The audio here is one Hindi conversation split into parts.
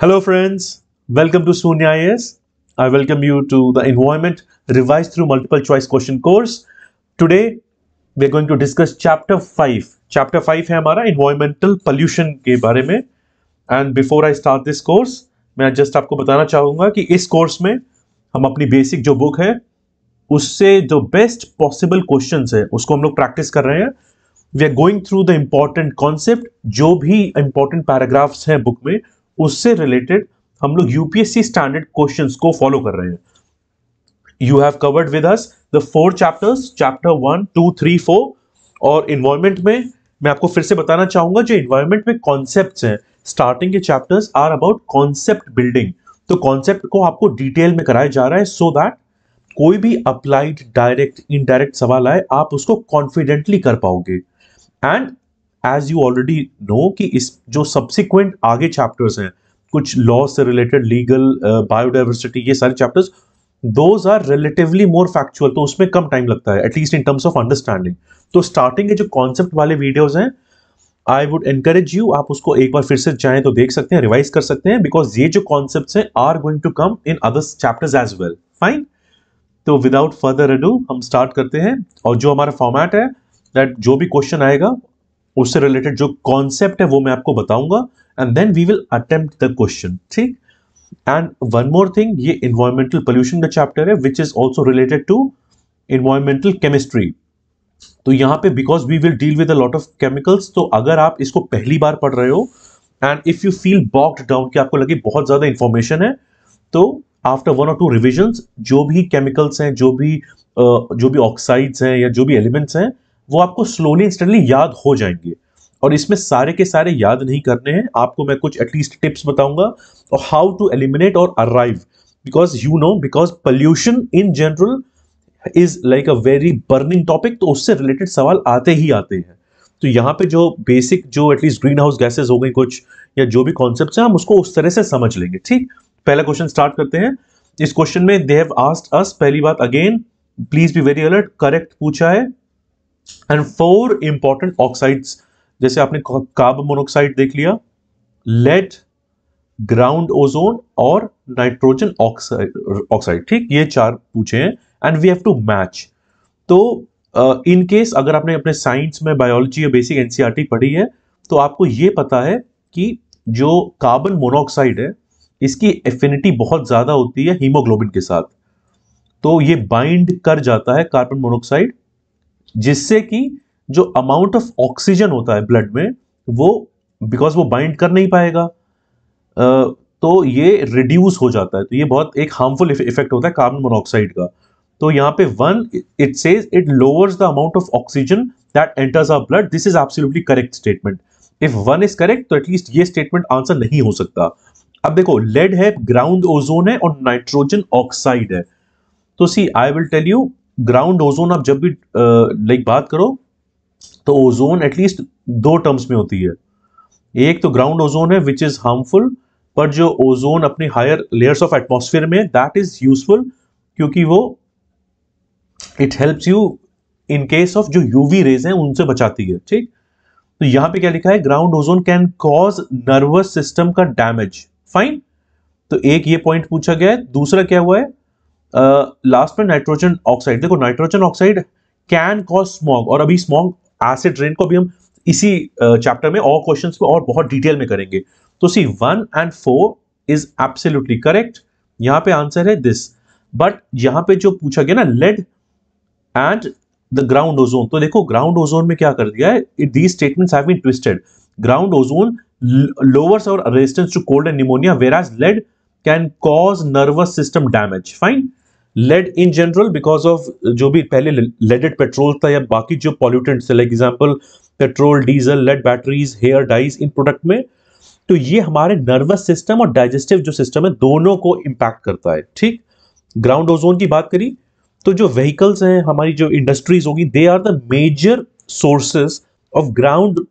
Hello friends, welcome to Soon IAS. I welcome you to the Environment Revised Through Multiple Choice Question course. Today, we are going to discuss Chapter 5. Chapter 5 है हमारा Environmental Pollution के बारे में. And before I start this course, मैं just आपको बताना चाहूँगा कि इस कोर्स में हम अपनी बेसिक जो बुक है, उससे जो बेस्ट पॉसिबल क्वेश्चंस है, उसको हम लोग प्रैक्टिस कर रहे हैं. We are going through the important concept, जो भी important paragraphs हैं बुक में, उससे रिलेटेड हम लोग यूपीएससी स्टैंडर्ड क्वेश्चंस को फॉलो कर रहे हैं you have covered with us the four chapters chapter one two three four और इन्वायरमेंट में मैं आपको फिर से बताना चाहूंगा जो इन्वायरमेंट में कॉन्सेप्ट हैं स्टार्टिंग के chapters are about concept building तो कॉन्सेप्ट को आपको डिटेल में कराया जा रहा है सो so दैट कोई भी अप्लाइड डायरेक्ट इनडायरेक्ट सवाल आए आप उसको कॉन्फिडेंटली कर पाओगे and as you already know कि इस जो सब्सिक्वेंट आगे चैप्टर्स हैं कुछ लॉ से रिलेटेड लीगल बायोडाइवर्सिटी ये सारे chapters those are relatively more factual तो उसमें कम टाइम लगता है at least in terms of understanding तो स्टार्टिंग के जो कॉन्सेप्ट वाले वीडियोज हैं आई वुड एनकरेज यू आप उसको एक बार फिर से चाहें तो देख सकते हैं रिवाइज कर सकते हैं बिकॉज ये जो कॉन्सेप्ट हैं are going to come in other chapters as well fine तो विदाउट फर्दर अडू हम स्टार्ट करते हैं और जो हमारा फॉर्मेट है दैट जो भी क्वेश्चन आएगा उससे रिलेटेड जो कॉन्सेप्ट है वो मैं आपको बताऊंगा and then we will attempt the question ठीक एंड वन मोर थिंग ये इन्वायरमेंटल पोल्यूशन का चैप्टर है which is also related to environmental chemistry तो यहाँ पे because we will deal with a lot of chemicals तो अगर आप इसको पहली बार पढ़ रहे हो and if you feel bogged down कि आपको लगे बहुत ज़्यादा इंफॉर्मेशन है तो आफ्टर वन और टू रिविजन जो भी केमिकल्स हैं जो भी जो भी ऑक्साइड्स हैं या जो भी एलिमेंट्स हैं वो आपको स्लोली इंस्टेंटली याद हो जाएंगे और इसमें सारे के सारे याद नहीं करने हैं आपको मैं कुछ एटलीस्ट टिप्स बताऊंगा और हाउ टू एलिमिनेट और arrive because you know because pollution in general is like a very burning topic तो उससे रिलेटेड सवाल आते ही आते हैं तो यहाँ पे जो बेसिक जो एटलीस्ट ग्रीन हाउस गैसेज हो गई कुछ या जो भी कॉन्सेप्ट हैं हम उसको उस तरह से समझ लेंगे ठीक पहला क्वेश्चन स्टार्ट करते हैं इस क्वेश्चन में दे हैव आस्ट अस पहली बात again please be very alert correct पूछा है एंड फोर इंपॉर्टेंट ऑक्साइड्स जैसे आपने कार्बन मोनोक्साइड देख लिया लेड ग्राउंड ओजोन और नाइट्रोजन ऑक्साइड ठीक ये चार पूछे हैं and we have to match तो इन uh, केस अगर आपने अपने साइंस में बायोलॉजी या बेसिक एनसीईआरटी e पढ़ी है तो आपको ये पता है कि जो कार्बन मोनोऑक्साइड है इसकी एफिनिटी बहुत ज़्यादा होती है हीमोग्लोबिन के साथ तो ये बाइंड कर जाता है कार्बन मोनोऑक्साइड जिससे कि जो अमाउंट ऑफ ऑक्सीजन होता है ब्लड में वो बिकॉज वो बाइंड कर नहीं पाएगा तो ये रिड्यूस हो जाता है तो ये बहुत एक हार्मफुल इफेक्ट होता है कार्बन मोनोऑक्साइड का तो यहाँ पे one it says it lowers the amount of oxygen that enters our blood this is absolutely correct statement if one is correct तो एटलीस्ट ये स्टेटमेंट आंसर नहीं हो सकता अब देखो लेड है ग्राउंड ओजोन है और नाइट्रोजन ऑक्साइड है तो see I will tell you ground ozone आप जब भी लाइक बात करो तो ओजोन एटलीस्ट दो टर्म्स में होती है एक तो ग्राउंड ओजोन है विच इज हार्मफुल पर जो ओजोन अपने हायर लेयर्स ऑफ एटमॉस्फेयर में दैट इज यूजफुल क्योंकि वो it helps you in case of जो यूवी रेज हैं उनसे बचाती है ठीक तो यहां पे क्या लिखा है ground ozone can cause nervous system का डैमेज फाइन तो एक ये पॉइंट पूछा गया है दूसरा क्या हुआ है लास्ट में नाइट्रोजन ऑक्साइड देखो nitrogen oxide can cause smog और अभी स्मॉग एसिड रेन को भी हम इसी चैप्टर uh, में और क्वेश्चंस में और बहुत डिटेल में करेंगे तो C one and four is absolutely correct यहां पे आंसर है दिस बट यहां पे जो पूछा गया ना lead and the ground ozone तो देखो ग्राउंड ओजोन में क्या कर दिया है these statements have been twisted ground ozone lowers our resistance to cold and pneumonia whereas lead can cause nervous system damage fine lead in general because of जो भी पहले लेडेड पेट्रोल था या बाकी जो थे like example petrol diesel lead batteries hair dyes इन प्रोडक्ट में तो ये हमारे नर्वस सिस्टम और डाइजेस्टिव जो सिस्टम है दोनों को इम्पैक्ट करता है ठीक ग्राउंड ओजोन की बात करी तो जो व्हीकल्स हैं हमारी जो इंडस्ट्रीज होगी they are the major sources of ground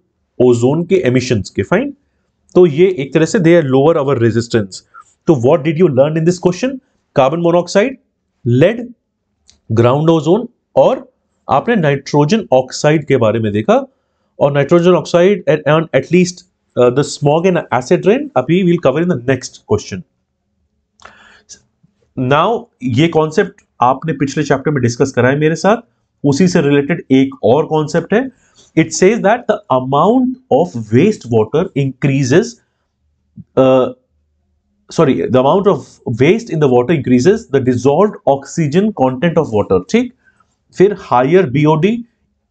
ozone के एमिशन के फाइन तो ये एक तरह से they are lower our resistance तो what did you learn in this question carbon monoxide lead ground ozone और आपने नाइट्रोजन ऑक्साइड के बारे में देखा और nitrogen oxide and at least the smog and acid rain अभी will cover in the next question now ये कॉन्सेप्ट आपने पिछले चैप्टर में डिस्कस करा है मेरे साथ उसी से रिलेटेड एक और कॉन्सेप्ट है it says that the amount of waste water increases sorry, the amount of waste in the water increases, the dissolved oxygen content of water, ठीक? फिर higher bod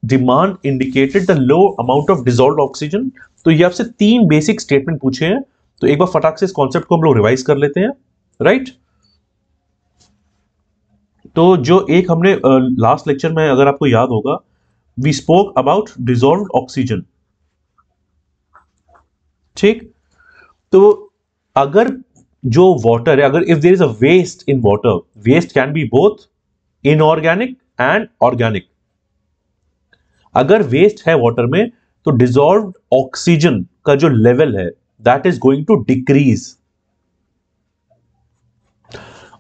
demand indicated the low amount of dissolved oxygen तो ये आपसे तीन basic statement पूछे हैं तो एक बार फटाक से इस concept को हम लोग revise कर लेते हैं right तो जो एक हमने लास्ट uh, लेक्चर में अगर आपको याद होगा we spoke about dissolved oxygen ठीक तो अगर जो वाटर है अगर if there is a waste in water waste can be both inorganic and organic अगर वेस्ट है वाटर में तो डिजॉल्व ऑक्सीजन का जो लेवल है that is going to decrease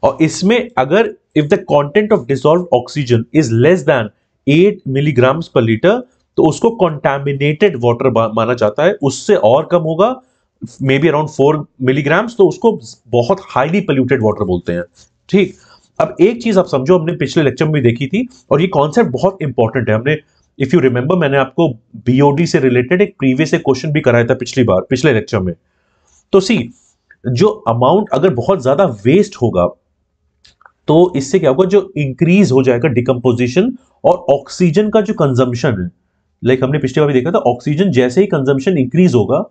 और इसमें अगर if the content of dissolved oxygen is less than eight milligrams per litre तो उसको कॉन्टेमिनेटेड वाटर माना जाता है उससे और कम होगा maybe around four milligrams तो उसको बहुत हाईली पोल्यूटेड वाटर बोलते हैं ठीक अब एक चीज आप समझो हमने पिछले लेक्चर में भी देखी थी और ये कॉन्सेप्ट बहुत इंपॉर्टेंट है हमने इफ यू रिमेंबर मैंने आपको बीओडी से रिलेटेड एक प्रीवियस एक क्वेश्चन भी कराया था पिछली बार पिछले लेक्चर में तो सी जो अमाउंट अगर बहुत ज्यादा वेस्ट होगा तो इससे क्या होगा जो इंक्रीज हो जाएगा डिकम्पोजिशन और ऑक्सीजन का जो कंजम्पशन है लाइक हमने पिछली बार भी देखा था ऑक्सीजन जैसे ही कंजम्पशन इंक्रीज होगा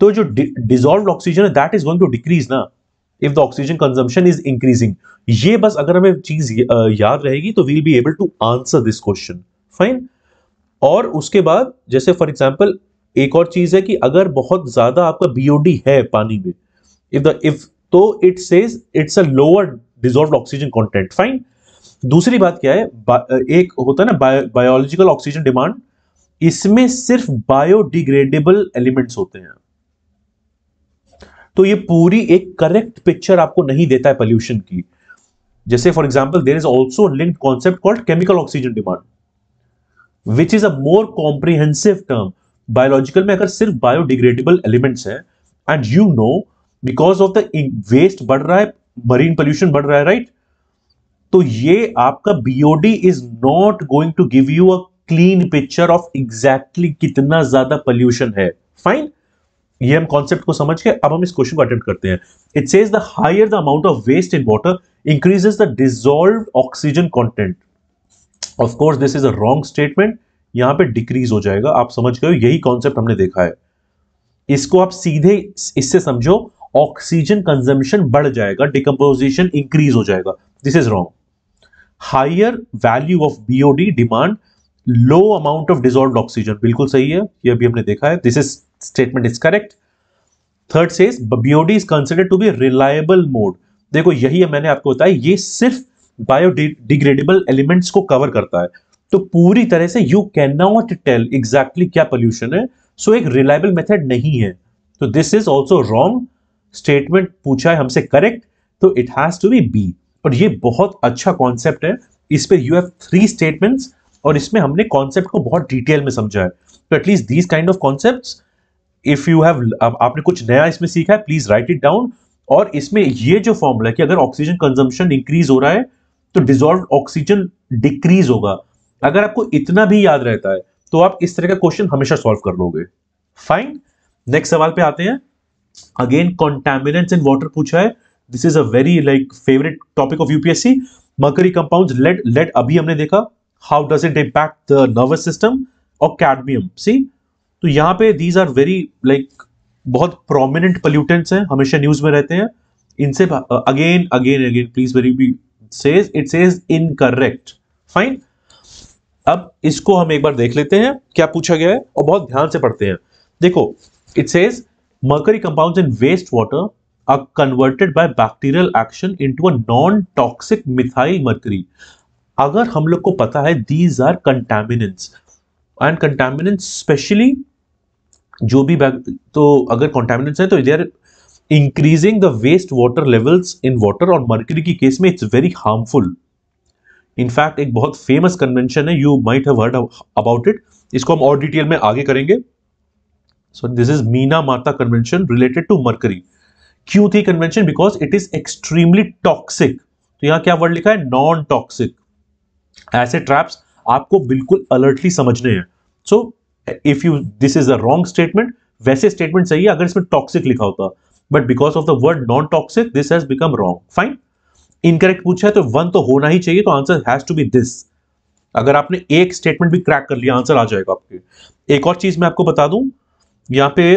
तो जो डिजोल्व ऑक्सीजन है that is going to decrease ना if the oxygen consumption is increasing ये बस अगर हमें चीज याद रहेगी तो we'll be able to answer this question fine और उसके बाद जैसे फॉर एग्जाम्पल एक और चीज है कि अगर बहुत ज्यादा आपका बीओडी है पानी में इफ द इफ तो it says it's a lower dissolved oxygen content fine दूसरी बात क्या है एक होता है ना बायोलॉजिकल ऑक्सीजन डिमांड इसमें सिर्फ बायोडिग्रेडेबल एलिमेंट्स होते हैं तो ये पूरी एक करेक्ट पिक्चर आपको नहीं देता है पॉल्यूशन की जैसे for example there is also linked concept called chemical oxygen demand which is a more comprehensive term biological में अगर सिर्फ बायोडिग्रेडेबल एलिमेंट्स है and you know because of the waste बढ़ रहा है मरीन पोल्यूशन बढ़ रहा है राइट तो ये आपका BOD is not going to give you a clean picture of exactly कितना ज्यादा पॉल्यूशन है फाइन ये हम कॉन्सेप्ट को समझ के अब हम इस क्वेश्चन को अटेम्प्ट करते हैं it says the higher the amount of waste in water increases the dissolved oxygen content of course this is a wrong statement यहां पे डिक्रीज हो जाएगा आप समझ गए यही कॉन्सेप्ट हमने देखा है इसको आप सीधे इससे समझो ऑक्सीजन कंजम्पशन बढ़ जाएगा डिकम्पोजिशन इंक्रीज हो जाएगा this is wrong higher value of BOD demand low amount of dissolved oxygen बिल्कुल सही है ये अभी हमने देखा है this is statement is correct third से BOD is consider to be reliable mode देखो यही है मैंने आपको बताया ये सिर्फ बायोडिग्रेडेबल एलिमेंट्स को कवर करता है तो पूरी तरह से you can not tell exactly क्या पोल्यूशन है सो so एक रिलायबल मेथड नहीं है तो this is also wrong statement पूछा है हमसे करेक्ट तो it has to be B B ये बहुत अच्छा कॉन्सेप्ट है इस पर यू हैव थ्री स्टेटमेंट्स और इसमें हमने कॉन्सेप्ट को बहुत डिटेल में समझा है तो at least these kind of concept if you have आपने कुछ नया इसमें सीखा है प्लीज राइट इट डाउन और इसमें ये जो फॉर्मूला कि अगर ऑक्सीजन कंजम्पशन इंक्रीज हो रहा है तो डिजोल्व ऑक्सीजन डिक्रीज होगा अगर आपको इतना भी याद रहता है तो आप इस तरह का क्वेश्चन हमेशा सॉल्व कर लोगे फाइन नेक्स्ट सवाल पे आते हैं अगेन कॉन्टेमिनेंट्स इन वॉटर पूछा है this is a very like favourite topic of UPSC mercury compound lead lead अभी हमने देखा how does it impact the nervous system or cadmium see तो यहाँ पे दीज आर वेरी लाइक बहुत प्रोमिनेंट पोल्यूटेंट्स हैं हमेशा न्यूज में रहते हैं इनसे again again again please very be says it says incorrect fine अब इसको हम एक बार देख लेते हैं क्या पूछा गया है और बहुत ध्यान से पढ़ते हैं देखो it says mercury compounds in wastewater are converted by bacterial action into a non-toxic methyl mercury अगर हम लोग को पता है these are contaminants and contaminants specially जो भी तो अगर कंटामिनेंट्स हैं तो they are increasing the waste water levels in water और मर्करी की केस में इट्स वेरी हार्मफुल इनफैक्ट एक बहुत फेमस कन्वेंशन है you might have heard about it इसको हम और डिटेल में आगे करेंगे सो दिस इज मीना माता कन्वेंशन रिलेटेड टू मर्करी क्यों थी convention because it is extremely toxic तो यहाँ क्या वर्ड लिखा है नॉन टॉक्सिक ऐसे ट्रैप्स आपको बिल्कुल अलर्टली समझने हैं so if you this is a wrong statement वैसे स्टेटमेंट सही है अगर इसमें टॉक्सिक लिखा होता but because of the word non toxic this has become wrong fine incorrect पूछा है तो वन तो होना ही चाहिए तो answer has to be this अगर आपने एक स्टेटमेंट भी क्रैक कर लिया आंसर आ जाएगा आपके एक और चीज मैं आपको बता दूं यहां पे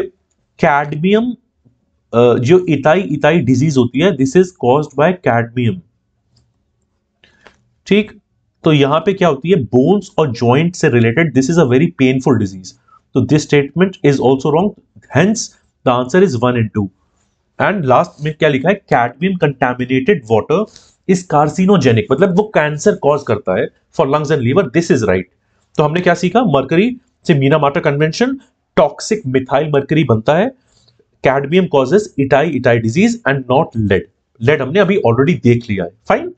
कैडमियम जो इताई इताई डिजीज होती है this is caused by cadmium ठीक तो यहां पे क्या होती है बोन्स और ज्वाइंट से related this is a very painful disease तो this statement is also wrong hence the answer is one and two and last में क्या लिखा है cadmium contaminated water is carcinogenic मतलब वो कैंसर कॉज करता है for lungs and liver this is right तो हमने क्या सीखा मरकरी से मीना माटा कन्वेंशन टॉक्सिक मिथाइल मरकरी बनता है cadmium causes Itai Itai disease and not lead lead हमने अभी ऑलरेडी देख लिया है फाइन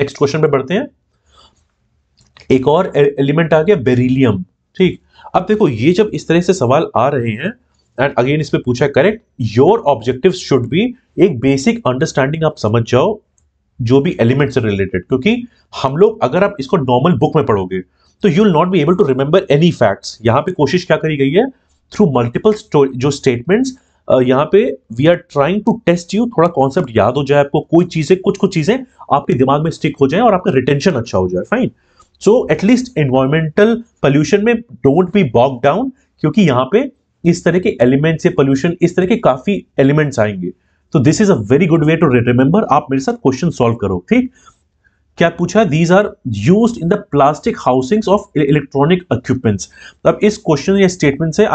नेक्स्ट क्वेश्चन पे बढ़ते हैं एक और एलिमेंट आ गया बेरिलियम ठीक अब देखो ये जब इस तरह से सवाल आ रहे हैं एंड अगेन इसमें पूछा correct your objective should be एक बेसिक अंडरस्टैंडिंग आप समझ जाओ जो भी एलिमेंट से रिलेटेड क्योंकि हम लोग अगर आप इसको नॉर्मल बुक में पढ़ोगे तो you will not be able to remember any facts यहाँ पे कोशिश क्या करी गई है थ्रू मल्टीपल जो स्टेटमेंट्स यहाँ पे we are trying to test you थोड़ा कॉन्सेप्ट याद हो जाए आपको कोई चीजें कुछ कुछ चीजें आपके दिमाग में स्टिक हो जाए और आपका रिटेंशन अच्छा हो जाए fine so at least environmental pollution में डोंट बी बॉक डाउन क्योंकि यहाँ पे इस तरह के एलिमेंट्स या पोल्यूशन इस तरह के काफी एलिमेंट्स आएंगे तो this is a very good way to remember आप मेरे साथ क्वेश्चन सॉल्व करो ठीक क्या पूछा these are use in the plastic housing of electronic equipments अब इस क्वेश्चन या स्टेटमेंट से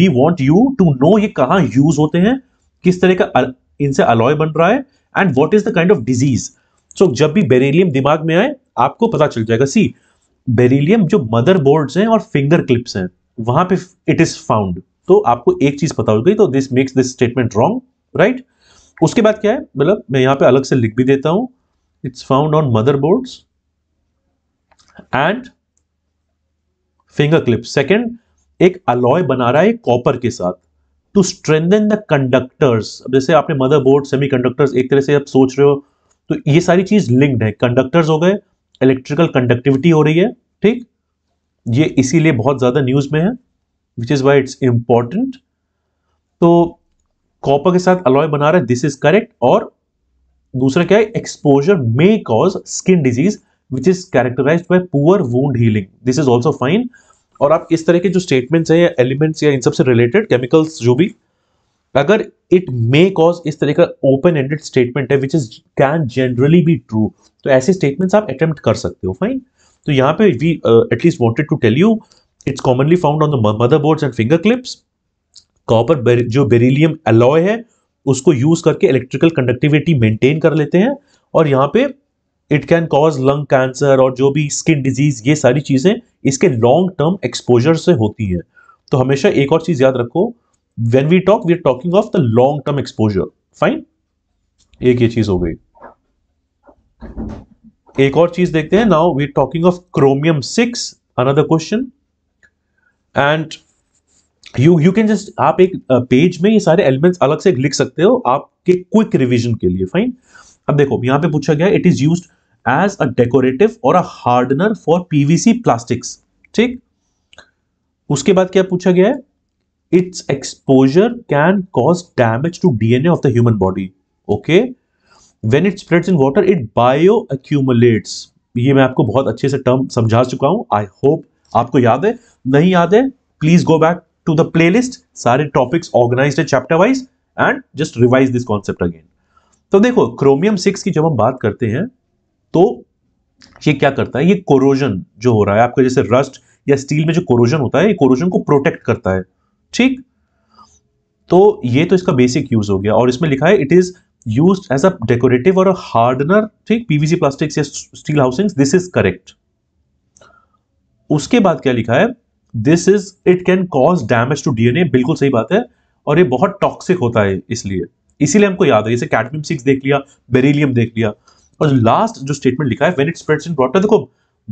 we want you to know ये कहाँ यूज होते हैं किस तरह का इनसे अलॉय बन रहा है and what is the kind of disease so जब भी बेरेलियम दिमाग में आए आपको पता चल जाएगा सी बेरिलियम जो मदर बोर्ड्स हैं और फिंगर क्लिप्स हैं वहां पे इट इज फाउंड तो आपको एक चीज पता हो गई तो this makes this statement wrong right उसके बाद क्या है मतलब मैं यहां पे अलग से लिख भी देता हूं it's found on mother boards and finger clip second एक अलॉय बना रहा है कॉपर के साथ टू स्ट्रेंथन द कंडक्टर्स जैसे आपने मदर बोर्ड सेमी एक तरह से आप सोच रहे हो तो ये सारी चीज लिंक्ड है कंडक्टर्स हो गए इलेक्ट्रिकल कंडक्टिविटी हो रही है ठीक ये इसीलिए बहुत ज़्यादा न्यूज़ में है which is why it's important तो कॉपर के साथ अलॉय बना रहा है दिस इज करेक्ट और दूसरा क्या है exposure may cause skin disease which is characterize by poor wound healing this is also fine और आप इस तरह के जो स्टेटमेंट्स हैं या एलिमेंट्स या इन सबसे रिलेटेड केमिकल्स जो भी अगर इट मे कॉज इस तरह का ओपन एंडेड स्टेटमेंट है which is can generally be true तो ऐसे स्टेटमेंट्स आप अटेम्प्ट कर सकते हो फाइन तो यहाँ पे we at least wanted to tell you it's commonly found on the mother board and finger clips copper जो बेरिलियम एलॉय है उसको यूज करके इलेक्ट्रिकल कंडक्टिविटी मेंटेन कर लेते हैं और यहाँ पे it can cause lung cancer और जो भी स्किन डिजीज ये सारी चीज़ें इसके लॉन्ग टर्म एक्सपोजर से होती है तो हमेशा एक और चीज़ याद रखो when we talk, we're talking of the long-term exposure. Fine? एक ये चीज हो गई एक और चीज देखते हैं now we talking of chromium six another question and you you can just आप एक पेज uh, में ये सारे एलिमेंट्स अलग से लिख सकते हो आपके क्विक रिविजन के लिए फाइन अब देखो यहां पे पूछा गया it is use as a decorative और a hardener for PVC plastics ठीक उसके बाद क्या पूछा गया है its exposure can cause damage to DNA of the human body. Okay. When it spreads in water, it bioaccumulates. ये मैं आपको बहुत अच्छे से टर्म समझा चुका हूं आई होप आपको याद है नहीं याद है please go back to the list सारे टॉपिक्स ऑर्गेनाइज है chapter wise and just revise this concept again तो देखो क्रोमियम सिक्स की जब हम बात करते हैं तो ये क्या करता है ये कोरोजन जो हो रहा है आपका जैसे रस्ट या स्टील में जो कोरोजन होता है ये कोरोजन को प्रोटेक्ट करता है ठीक तो ये तो इसका बेसिक यूज हो गया और इसमें लिखा है it is use as a decorative और हार्डनर ठीक पीवीसी प्लास्टिक या steel housing this is correct उसके बाद क्या लिखा है this is it can cause damage to DNA बिल्कुल सही बात है और ये बहुत टॉक्सिक होता है इसलिए इसीलिए हमको याद है जैसे कैडमियम सिक्स देख लिया बेरिलियम देख लिया और लास्ट जो स्टेटमेंट लिखा है when it spreads in water देखो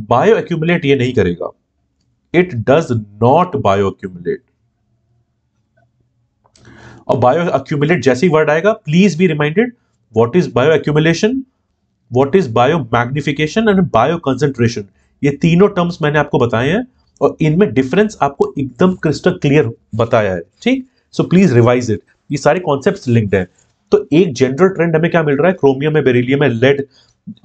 बायो एक्यूमुलेट ये नहीं करेगा it does not bio accumulate और बायो अक्यूमुलेट जैसे ही वर्ड आएगा please be reminded what is bio accumulation what is bio magnification and bio concentration ये तीनों टर्म्स मैंने आपको बताए हैं और इनमें डिफरेंस आपको एकदम क्रिस्टल क्लियर बताया है ठीक सो प्लीज रिवाइज इट ये सारे कॉन्सेप्ट लिंक्ड है तो एक जनरल ट्रेंड हमें क्या मिल रहा है क्रोमियम है बेरिलियम है लेड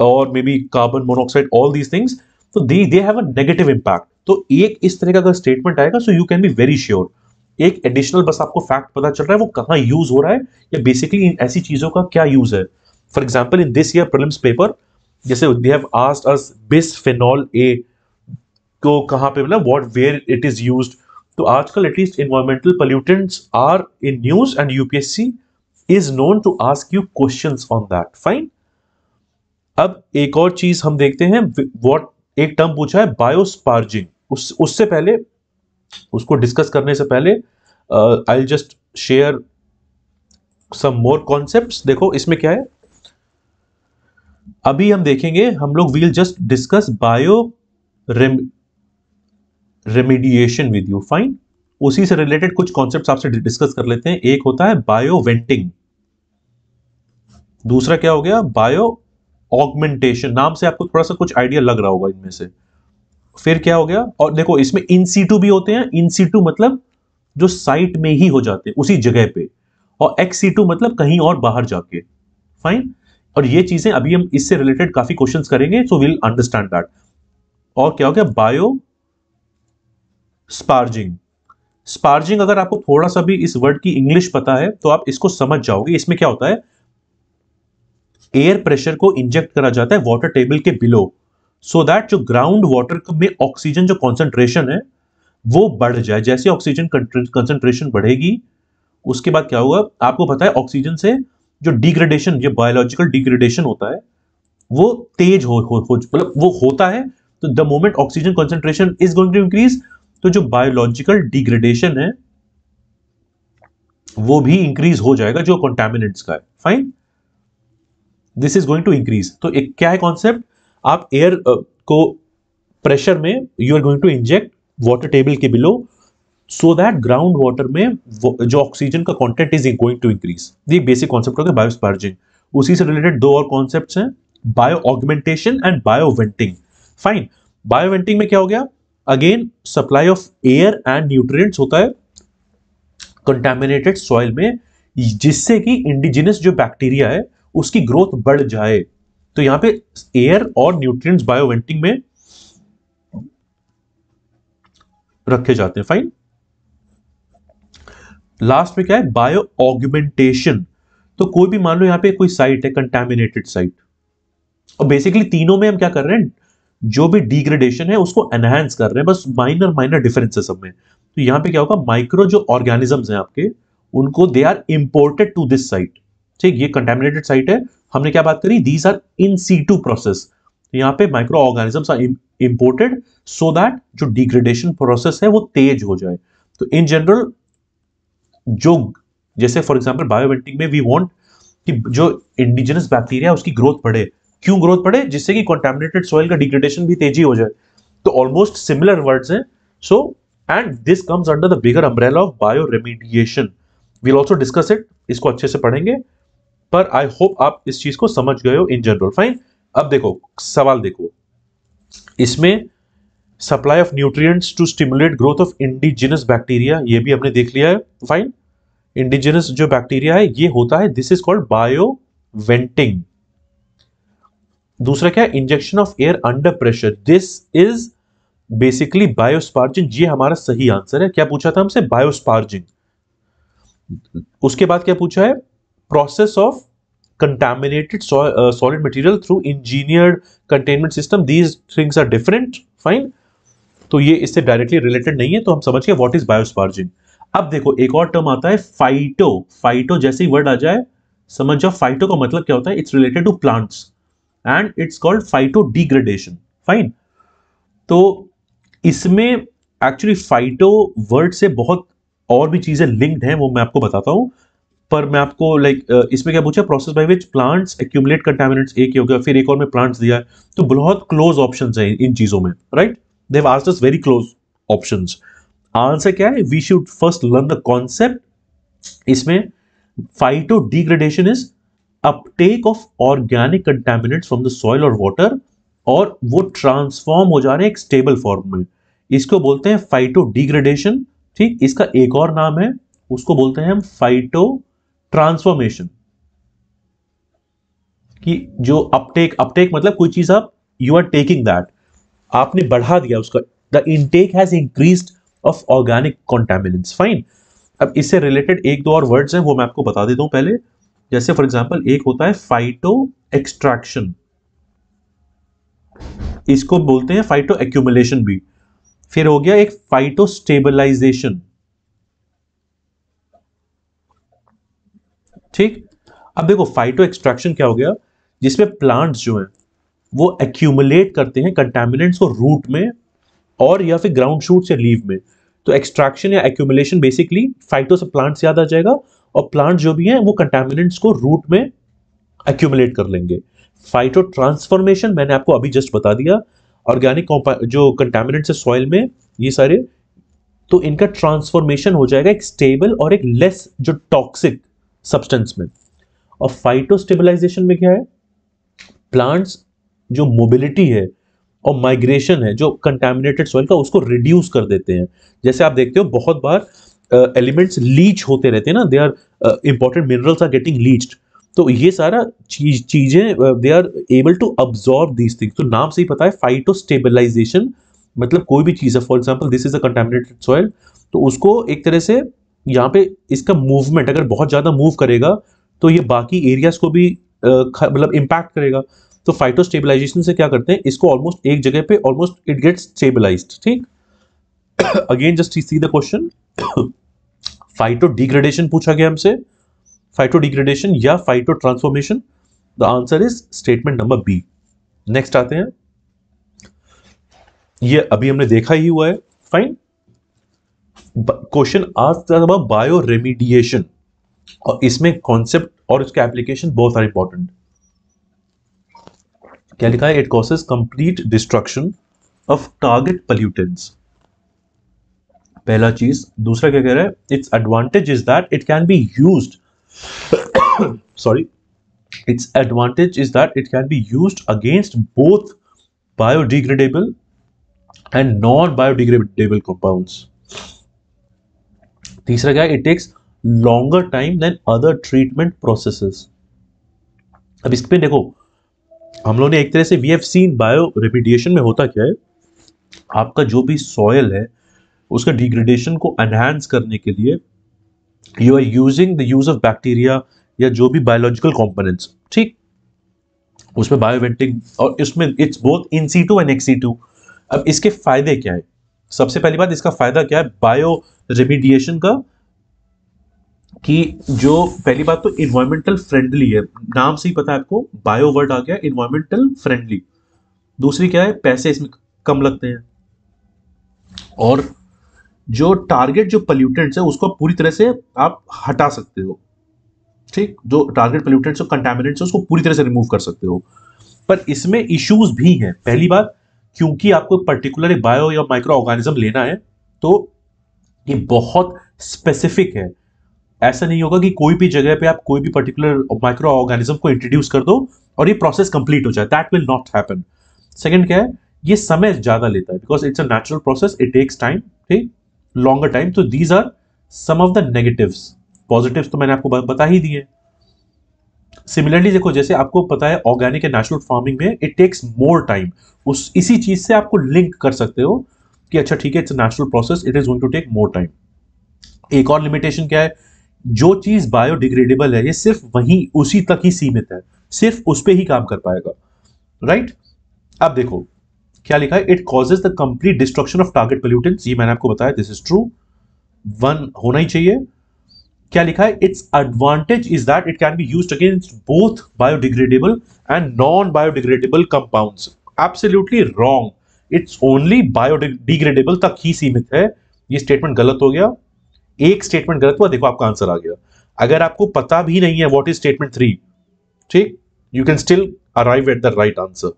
और may be carbon monoxide all these things तो they have a negative impact तो एक इस तरह का अगर स्टेटमेंट आएगा so you can be very sure एक एडिशनल बस आपको फैक्ट पता चल रहा है वो कहाँ यूज हो रहा है या बेसिकली ऐसी चीजों का क्या यूज है for example in this year prelims paper जैसे दे हैव आस्ड अस बिस फेनॉल ए को कहाँ पे मतलब what where it is used तो आजकल at least environmental pollutants are in news and UPSC is known to ask you question on that fine अब एक और चीज हम देखते हैं व्हाट एक टर्म पूछा है बायोस्पार्जिंग उस उससे पहले उसको डिस्कस करने से पहले I just share some more concept देखो इसमें क्या है अभी हम देखेंगे हम लोग will just discuss bio rem remediation with you fine उसी से रिलेटेड कुछ कॉन्सेप्ट आपसे डिस्कस कर लेते हैं एक होता है बायो वेंटिंग दूसरा क्या हो गया बायो ऑगमेंटेशन नाम से आपको थोड़ा सा कुछ आइडिया लग रहा होगा इनमें से फिर क्या हो गया और देखो इसमें इन सीटू भी होते हैं इन टू मतलब जो साइट में ही हो जाते हैं उसी जगह पे और एक्स मतलब कहीं और बाहर जाके फाइन और ये चीजें अभी हम इससे रिलेटेड काफी क्वेश्चंस करेंगे सो विल अंडरस्टैंड दैट और क्या हो गया बायो स्पार्जिंग स्पार्जिंग अगर आपको थोड़ा सा भी इस वर्ड की इंग्लिश पता है तो आप इसको समझ जाओगे इसमें क्या होता है एयर प्रेशर को इंजेक्ट करा जाता है वाटर टेबल के बिलो सो so दैट जो ग्राउंड वाटर में ऑक्सीजन जो कॉन्सेंट्रेशन है वो बढ़ जाए जैसे ऑक्सीजन कंसेंट्रेशन बढ़ेगी उसके बाद क्या होगा आपको पता है ऑक्सीजन से जो डिग्रेडेशन जो बायोलॉजिकल डिग्रेडेशन होता है वो तेज हो हो, हो, मतलब वो होता है तो the moment oxygen concentration is going to increase तो जो बायोलॉजिकल डिग्रेडेशन है वो भी इंक्रीज हो जाएगा जो कॉन्टेमिनेट्स का है fine this is going to increase तो एक क्या है कॉन्सेप्ट आप एयर uh, को प्रेशर में you are going to inject water table के below so that ground water में जो ऑक्सीजन का content is going to increase ये बेसिक कॉन्सेप्ट हो गया बायोस्पार्जिंग उसी से रिलेटेड दो और कॉन्सेप्ट हैं bio augmentation and bioventing fine bioventing में क्या हो गया again supply of air and nutrients होता है कंटेमिनेटेड सॉइल में जिससे कि इंडिजिनस जो बैक्टीरिया है उसकी ग्रोथ बढ़ जाए तो यहां पे एयर और न्यूट्रिएंट्स बायोवेंटिंग में रखे जाते हैं फाइन लास्ट में क्या है बायो ऑग्यूमेंटेशन तो कोई भी मान लो यहां पे कोई साइट है कंटेमिनेटेड साइट और बेसिकली तीनों में हम क्या कर रहे हैं जो भी डिग्रेडेशन है उसको एनहेंस कर रहे हैं बस माइनर माइनर डिफरेंस सब में तो यहां पे क्या होगा माइक्रो जो ऑर्गेनिजम्स हैं आपके उनको they are imported to this site ठीक ये कंटेमिनेटेड साइट है हमने क्या बात करी these are in situ process यहाँ पे micro organisms are imported so that जो डिग्रेडेशन प्रोसेस है वो तेज हो जाए तो इन जनरल जो जैसे फॉर एग्जाम्पल बायोवेंटिंग में वी वॉन्ट कि जो इंडिजिनस बैक्टीरिया उसकी ग्रोथ बढ़े क्यों ग्रोथ बढ़े जिससे कि कॉन्टेमिनेटेड सॉइल का डिग्रेडेशन भी तेजी हो जाए तो ऑलमोस्ट सिमिलर वर्ड्स हैं so and this comes under the bigger umbrella of bio remediation will also discuss it इसको अच्छे से पढ़ेंगे पर आई होप आप इस चीज को समझ गए हो इन जनरल फाइन अब देखो सवाल देखो इसमें supply of nutrients to stimulate growth of indigenous bacteria ये भी हमने देख लिया है फाइन इंडिजिनस जो बैक्टीरिया है ये होता है this is called bio venting दूसरा क्या injection of air under pressure this is basically biosparging ये हमारा सही आंसर है क्या पूछा था हमसे बायोस्पार्जिंग उसके बाद क्या पूछा है process of contaminated so, uh, solid material through engineered containment system these things are different fine तो ये इससे डायरेक्टली रिलेटेड नहीं है तो हम समझ गए व्हाट इज बायोस्पार्जिन अब देखो एक और टर्म आता है फाइटो फाइटो जैसे ही वर्ड आ जाए समझ जाओ फाइटो का मतलब क्या होता है it's related to plants and it's called phyto degradation fine तो इसमें एक्चुअली फाइटो वर्ड से बहुत और भी चीजें लिंक्ड हैं वो मैं आपको बताता हूं पर मैं आपको लाइक like, इसमें क्या पूछा process by which plants accumulate contaminants एक ही हो गया फिर एक और में प्लांट्स दिया है तो बहुत क्लोज ऑप्शन है इन चीज़ों में right they have asked us very close option answer क्या है we should first learn the concept इसमें phyto degradation is uptake of organic contaminants from the soil और वॉटर और वो ट्रांसफॉर्म हो जा रहे हैं एक स्टेबल फॉर्म में इसको बोलते हैं फाइटो डिग्रेडेशन ठीक इसका एक और नाम है उसको बोलते हैं हम फाइटो ट्रांसफॉर्मेशन कि जो अपटेक अपटेक मतलब कोई चीज आप यू आर टेकिंग दैट आपने बढ़ा दिया उसका the intake has increase of organic contaminants fine अब इससे रिलेटेड एक दो और वर्ड्स हैं वो मैं आपको बता देता हूं पहले जैसे फॉर एग्जांपल एक होता है फाइटो एक्सट्रैक्शन इसको बोलते हैं फाइटो एक्यूमुलेशन भी फिर हो गया एक फाइटो स्टेबलाइजेशन ठीक अब देखो फाइटो एक्सट्रैक्शन क्या हो गया जिसमें प्लांट्स जो हैं वो एक्यूमुलेट करते हैं कंटेमिनेंट्स को रूट में और या फिर ग्राउंड शूट या लीव में तो एक्सट्रैक्शन या एक्यूमुलेशन बेसिकली फाइटो से प्लांट्स याद आ जाएगा और प्लांट्स जो भी हैं वो कंटेमिनेंट्स को रूट में एक्यूमुलेट कर लेंगे फाइटो ट्रांसफॉर्मेशन मैंने आपको अभी जस्ट बता दिया ऑर्गेनिक जो कंटेमिनेंट्स है सॉइल में ये सारे तो इनका ट्रांसफॉर्मेशन हो जाएगा एक स्टेबल और एक लेस जो टॉक्सिक सब्सटेंस में और फाइटो में क्या है प्लांट्स जो मोबिलिटी है और माइग्रेशन है जो कंटेमिनेटेड सॉइल का उसको रिड्यूस कर देते हैं जैसे आप देखते हो बहुत बार एलिमेंट्स uh, लीच होते रहते हैं ना they are important minerals are getting leached तो ये सारा चीज चीज़ें they are able to absorb these things तो नाम से ही पता है फाइटो मतलब कोई भी चीज़ है for example this is a contaminated soil तो उसको एक तरह से यहाँ पे इसका मूवमेंट अगर बहुत ज़्यादा मूव करेगा तो ये बाकी एरियाज को भी मतलब इम्पैक्ट करेगा तो फाइटो स्टेबिलाईजेशन से क्या करते हैं इसको ऑलमोस्ट एक जगह पे ऑलमोस्ट इट गेट्स स्टेबिलाईज ठीक again just see the question phyto degradation पूछा गया हमसे फाइटो डिग्रेडेशन या phyto transformation the answer is statement number B next आते हैं ये अभी हमने देखा ही हुआ है फाइन क्वेश्चन आज अबाउट बायो रेमिडिएशन और इसमें कॉन्सेप्ट और इसका एप्लीकेशन बहुत सारे इंपॉर्टेंट क्या लिखा है it causes complete destruction of target pollutants पहला चीज दूसरा क्या कह रहा है its advantage is that it can be use sorry its advantage is that it can be use against both biodegradable and non biodegradable compounds तीसरा क्या है it takes longer time than other treatment processes अब इस पर देखो हम लोग ने एक तरह से we have seen bio remediation में होता क्या है आपका जो भी सॉयल है उसका डिग्रेडेशन को एनहेंस करने के लिए you are using the use of bacteria या जो भी बायोलॉजिकल कॉम्पोनेंट्स ठीक उसमें बायोवेंटिंग और इसमें it's both in situ and ex situ अब इसके फायदे क्या है सबसे पहली बात इसका फायदा क्या है बायो रेमिडिएशन का कि जो पहली बात तो इन्वायरमेंटल फ्रेंडली है नाम से ही पता है आपको बायो वर्ड आ गया इन्वायरमेंटल फ्रेंडली दूसरी क्या है पैसे इसमें कम लगते हैं और जो टारगेट जो पल्यूटेंट्स है उसको पूरी तरह से आप हटा सकते हो ठीक जो टारगेट पल्यूटेंट्स और है उसको पूरी तरह से रिमूव कर सकते हो पर इसमें इश्यूज भी हैं पहली बात क्योंकि आपको पर्टिकुलर बायो या माइक्रो ऑर्गेनिज्म लेना है तो ये बहुत स्पेसिफिक है ऐसा नहीं होगा कि कोई भी जगह पे आप कोई भी पर्टिकुलर माइक्रो ऑर्गेनिज्म को इंट्रोड्यूस कर दो और ये प्रोसेस कंप्लीट हो जाए that will not happen second क्या है ये समय ज़्यादा लेता है because it's a natural process it takes time ठीक लॉन्गर टाइम तो these are some of the negatives positive तो मैंने आपको बता ही दिए सिमिलरली देखो जैसे आपको पता है ऑर्गेनिक एंड नेचुरल फार्मिंग में इट टेक्स मोर टाइम उस इसी चीज़ से आपको लिंक कर सकते हो कि अच्छा ठीक है it's natural process it is going to take more time एक और लिमिटेशन क्या है जो चीज़ बायोडिग्रेडेबल है ये सिर्फ वहीं उसी तक ही सीमित है सिर्फ उस पर ही काम कर पाएगा राइट right? अब देखो क्या लिखा है it causes the complete destruction of target pollutants ये मैंने आपको बताया दिस इज ट्रू वन होना ही चाहिए क्या लिखा है its advantage is that it can be use against both biodegradable and non biodegradable compound absolutely wrong it's only biodegradable तक ही सीमित है ये स्टेटमेंट गलत हो गया एक स्टेटमेंट गलत हुआ देखो आपका आंसर आ गया अगर आपको पता भी नहीं है वॉट इज स्टेटमेंट थ्री ठीक you can still arrive at the right answer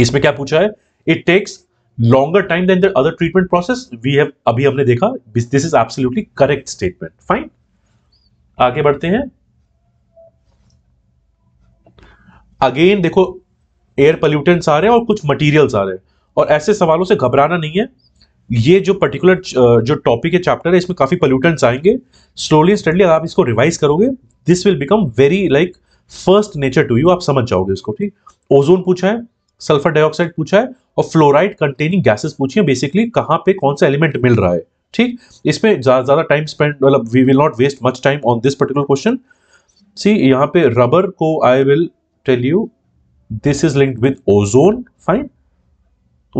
इसमें क्या पूछा है it takes longer time than the other treatment process we have अभी हमने देखा this is absolutely correct statement fine आगे बढ़ते हैं अगेन देखो एयर पोल्यूटेंट्स आ रहे हैं और कुछ मटेरियल्स आ रहे हैं और ऐसे सवालों से घबराना नहीं है ये जो पर्टिकुलर जो टॉपिक है चैप्टर है इसमें काफ़ी पोल्यूटेंट्स आएंगे स्लोली स्टडली अगर आप इसको रिवाइज करोगे this will become very like first nature to you आप समझ जाओगे इसको ठीक ओजोन पूछा है सल्फर डाइऑक्साइड पूछा है और फ्लोराइड कंटेनिंग गैसेस पूछी है बेसिकली कहाँ पे कौन सा एलिमेंट मिल रहा है ठीक इसमें ज़्यादा टाइम स्पेंड मतलब we will not waste much time on this particular question see यहाँ पे रबर को I will tell you this is linked with ozone fine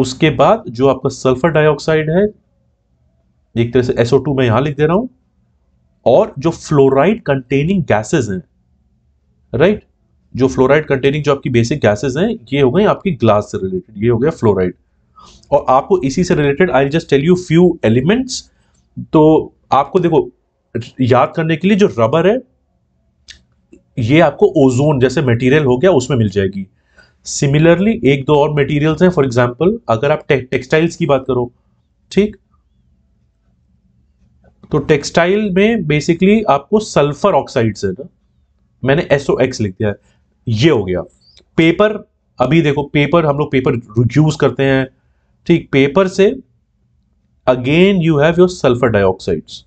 उसके बाद जो आपका सल्फर डाइऑक्साइड है एक तरह से SO2 मैं यहां लिख दे रहा हूं और जो फ्लोराइड कंटेनिंग गैसेस हैं राइट right? जो फ्लोराइड कंटेनिंग जो आपकी बेसिक गैसेस हैं ये हो गई आपकी ग्लास से रिलेटेड ये हो गया फ्लोराइड और आपको इसी से related I just tell you few elements तो आपको देखो याद करने के लिए जो रबर है ये आपको ओजोन जैसे मटेरियल हो गया उसमें मिल जाएगी सिमिलरली एक दो और मटेरियल्स हैं फॉर एग्जांपल अगर आप टेक्सटाइल्स की बात करो ठीक तो टेक्सटाइल में बेसिकली आपको सल्फर ऑक्साइड से ना मैंने एसओ एक्स लिख दिया है ये हो गया पेपर अभी देखो पेपर हम लोग पेपर यूज करते हैं ठीक पेपर से again you have your sulphur dioxides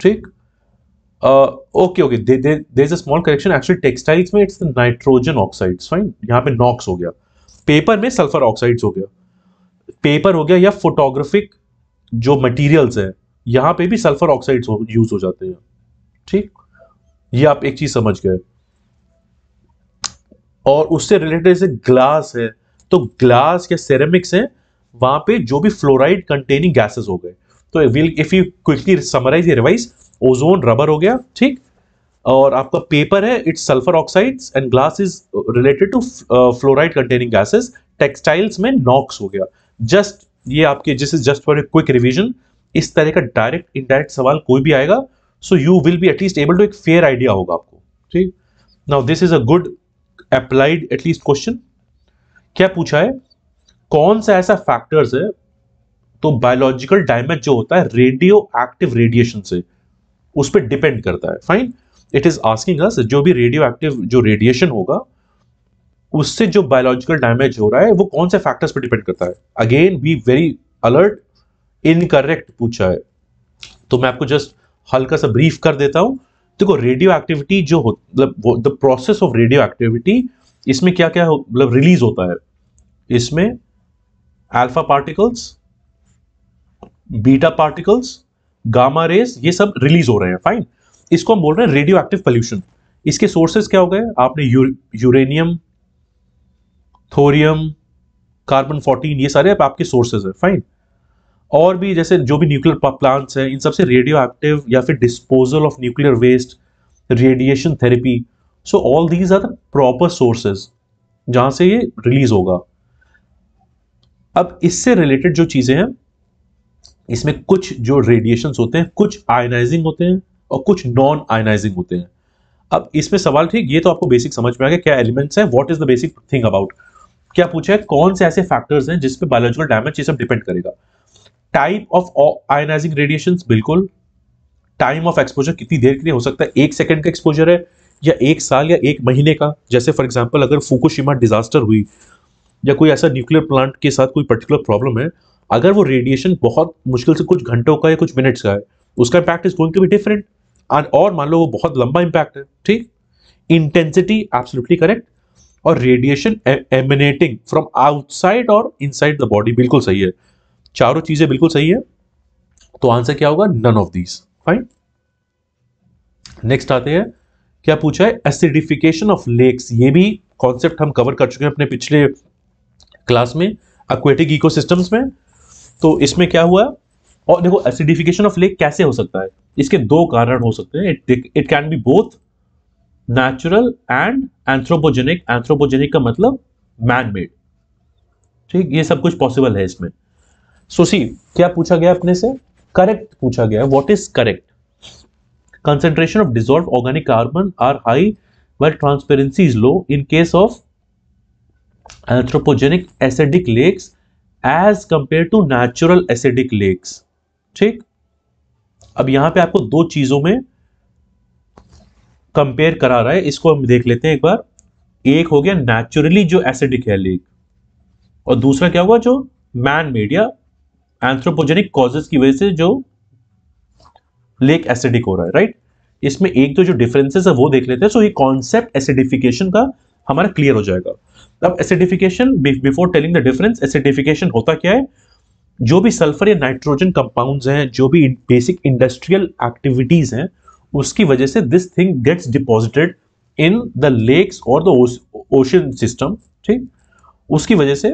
ठीक okay okay there is a small correction actually textiles में it's the nitrogen oxides fine यहाँ पे नॉक्स हो गया पेपर में सल्फर ऑक्साइड्स हो गया पेपर हो गया या फोटोग्राफिक जो मटेरियल्स है यहाँ पे भी सल्फर ऑक्साइड्स यूज हो जाते हैं ठीक ये आप एक चीज समझ गए और उससे रिलेटेड जैसे ग्लास है तो ग्लास या सेरेमिक्स है वहां पे जो भी फ्लोराइड कंटेनिंग गैसेस हो गए तो will if you quickly summarise revise ozone rubber हो गया ठीक और आपका पेपर है it's sulphur oxides and glass is related to fluoride containing gases textiles में नॉक्स हो गया जस्ट ये आपके जिस is just for a quick revision इस तरह का डायरेक्ट इनडायरेक्ट सवाल कोई भी आएगा so you will be at least able to एक फेयर आइडिया होगा आपको ठीक now this is a good applied at least question क्या पूछा है कौन सा ऐसा फैक्टर्स है तो बायोलॉजिकल डैमेज जो होता है रेडियो एक्टिव रेडिएशन से उस पर डिपेंड करता है fine it is asking us जो भी रेडियो एक्टिव जो रेडिएशन होगा उससे जो बायोलॉजिकल डैमेज हो रहा है वो कौन से फैक्टर्स पर डिपेंड करता है again be very alert incorrect पूछा है तो मैं आपको जस्ट हल्का सा ब्रीफ कर देता हूं देखो रेडियो एक्टिविटी जो मतलब the process of radio activity इसमें क्या क्या मतलब रिलीज होता है इसमें alpha particles beta particles gamma rays ये सब रिलीज हो रहे हैं फाइन इसको हम बोल रहे हैं रेडियो एक्टिव पॉल्यूशन इसके सोर्सेज क्या हो गए आपने U, uranium thorium carbon fourteen ये सारे आपके सोर्सेज है फाइन और भी जैसे जो भी न्यूक्लियर प्लांट्स हैं इन सबसे रेडियो एक्टिव या फिर disposal of nuclear waste radiation therapy so all these are the proper sources जहां से ये रिलीज होगा अब इससे रिलेटेड जो चीज़ें हैं इसमें कुछ जो रेडिएशन होते हैं कुछ आयनाइजिंग होते हैं और कुछ नॉन आयनाइजिंग होते हैं अब इसमें सवाल ठीक ये तो आपको बेसिक समझ में आ गया क्या एलिमेंट्स है what is the basic thing about क्या पूछा है कौन से ऐसे फैक्टर्स हैं जिसपे बायोलॉजिकल डैमेज ये सब डिपेंड करेगा टाइप ऑफ आयनाइजिंग रेडिएशन बिल्कुल टाइम ऑफ एक्सपोजर कितनी देर के लिए हो सकता है एक सेकेंड का एक्सपोजर है या एक साल या एक महीने का जैसे फॉर एग्जाम्पल अगर फुकुशिमा डिजास्टर हुई या कोई ऐसा न्यूक्लियर प्लांट के साथ कोई पर्टिकुलर प्रॉब्लम है अगर वो रेडिएशन बहुत मुश्किल से कुछ घंटों का या कुछ मिनट्स का है उसका impact is going to be different और मान लो वो बहुत लंबा इम्पैक्ट है ठीक इंटेंसिटी एब्सोल्युटली करेक्ट और रेडिएशन एमिनेटिंग फ्रॉम आउटसाइड और इनसाइड द बॉडी बिल्कुल सही है चारों चीजें बिल्कुल सही है तो आंसर क्या होगा none of these fine next आते हैं क्या पूछा है एसिडिफिकेशन ऑफ लेक्स ये भी कॉन्सेप्ट हम कवर कर चुके हैं अपने पिछले क्लास में एक्वेटिक इकोसिस्टम्स में तो इसमें क्या हुआ और देखो एसिडिफिकेशन ऑफ लेक कैसे हो सकता है इसके दो कारण हो सकते हैं it can be both natural and anthropogenic anthropogenic का मतलब मैन मेड ठीक ये सब कुछ पॉसिबल है इसमें सो so, सी क्या पूछा गया अपने से करेक्ट पूछा गया what is correct concentration of dissolve organic carbon are high well transparency is low in case of anthropogenic acidic lakes as compare to natural acidic lakes ठीक अब यहां पे आपको दो चीजों में कंपेयर करा रहा है इसको हम देख लेते हैं एक बार एक हो गया नेचुरली जो एसिडिक है लेक और दूसरा क्या हुआ जो मैन मेड या एंथ्रोपोजेनिक कॉजेस की वजह से जो लेक एसिडिक हो रहा है राइट इसमें एक तो जो डिफरेंसेस है वो देख लेते हैं सो ये कॉन्सेप्ट एसिडिफिकेशन का हमारा क्लियर हो जाएगा अब acidification before telling the difference acidification होता क्या है जो भी सल्फर या नाइट्रोजन कंपाउंड्स हैं जो भी बेसिक इंडस्ट्रियल एक्टिविटीज हैं उसकी वजह से this thing gets deposited in the lakes और द ओशन सिस्टम ठीक उसकी वजह से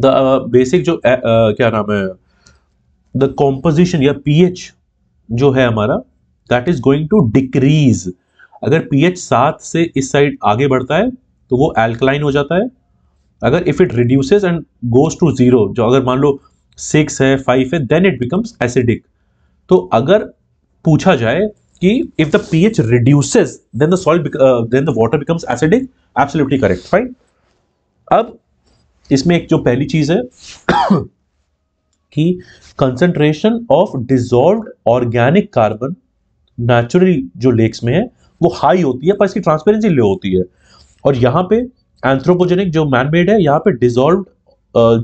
द बेसिक uh, जो uh, uh, क्या नाम है द कॉम्पोजिशन या पीएच जो है हमारा that is going to decrease अगर पीएच सात से इस साइड आगे बढ़ता है तो वो एल्कलाइन हो जाता है अगर if it reduces and goes to zero जो अगर मान लो सिक्स है फाइव है देन इट बिकम्स एसिडिक तो अगर पूछा जाए कि if the H reduces then the salt then the water becomes acidic absolutely correct fine अब इसमें एक जो पहली चीज़ है कि concentration of dissolve organic carbon naturally जो लेक्स में है वो हाई होती है पर इसकी ट्रांसपेरेंसी लो होती है और यहाँ पे एंथ्रोपोजेनिक जो मैनमेड है यहाँ पे डिजोल्व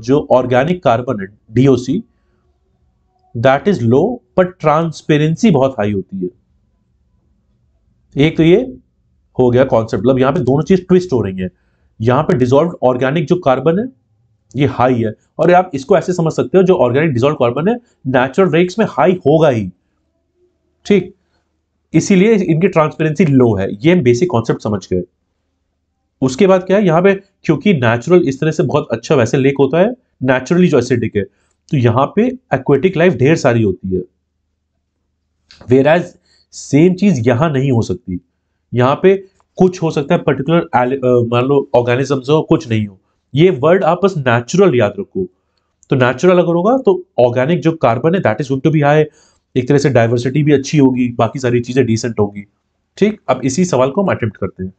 जो ऑर्गेनिक कार्बन है डीओसी दैट इज लो पर ट्रांसपेरेंसी बहुत हाई होती है एक तो ये हो गया कॉन्सेप्ट मतलब यहां पे दोनों चीज ट्विस्ट हो रही है यहां पे डिजोल्व ऑर्गेनिक जो कार्बन है ये हाई है और आप इसको ऐसे समझ सकते हो जो ऑर्गेनिक डिजोल्व कार्बन है नेचुरल रेक्स में हाई होगा ही ठीक इसीलिए इनकी ट्रांसपेरेंसी लो है ये बेसिक कॉन्सेप्ट समझ गए उसके बाद क्या है यहाँ पे क्योंकि नेचुरल इस तरह से बहुत अच्छा वैसे लेक होता है नेचुरली जो एसिडिक है तो यहाँ पे एक्वेटिक लाइफ ढेर सारी होती है वेर एज सेम चीज यहाँ नहीं हो सकती यहाँ पे कुछ हो सकता है पर्टिकुलर मान लो ऑर्गेनिजम्स हो कुछ नहीं हो ये वर्ड आप बस नेचुरल याद रखो तो नेचुरल अगर होगा तो ऑर्गेनिक जो कार्बन है that is going to be high एक तरह से डाइवर्सिटी भी अच्छी होगी बाकी सारी चीज़ें डिसेंट होगी ठीक अब इसी सवाल को हम अटेम्प्ट करते हैं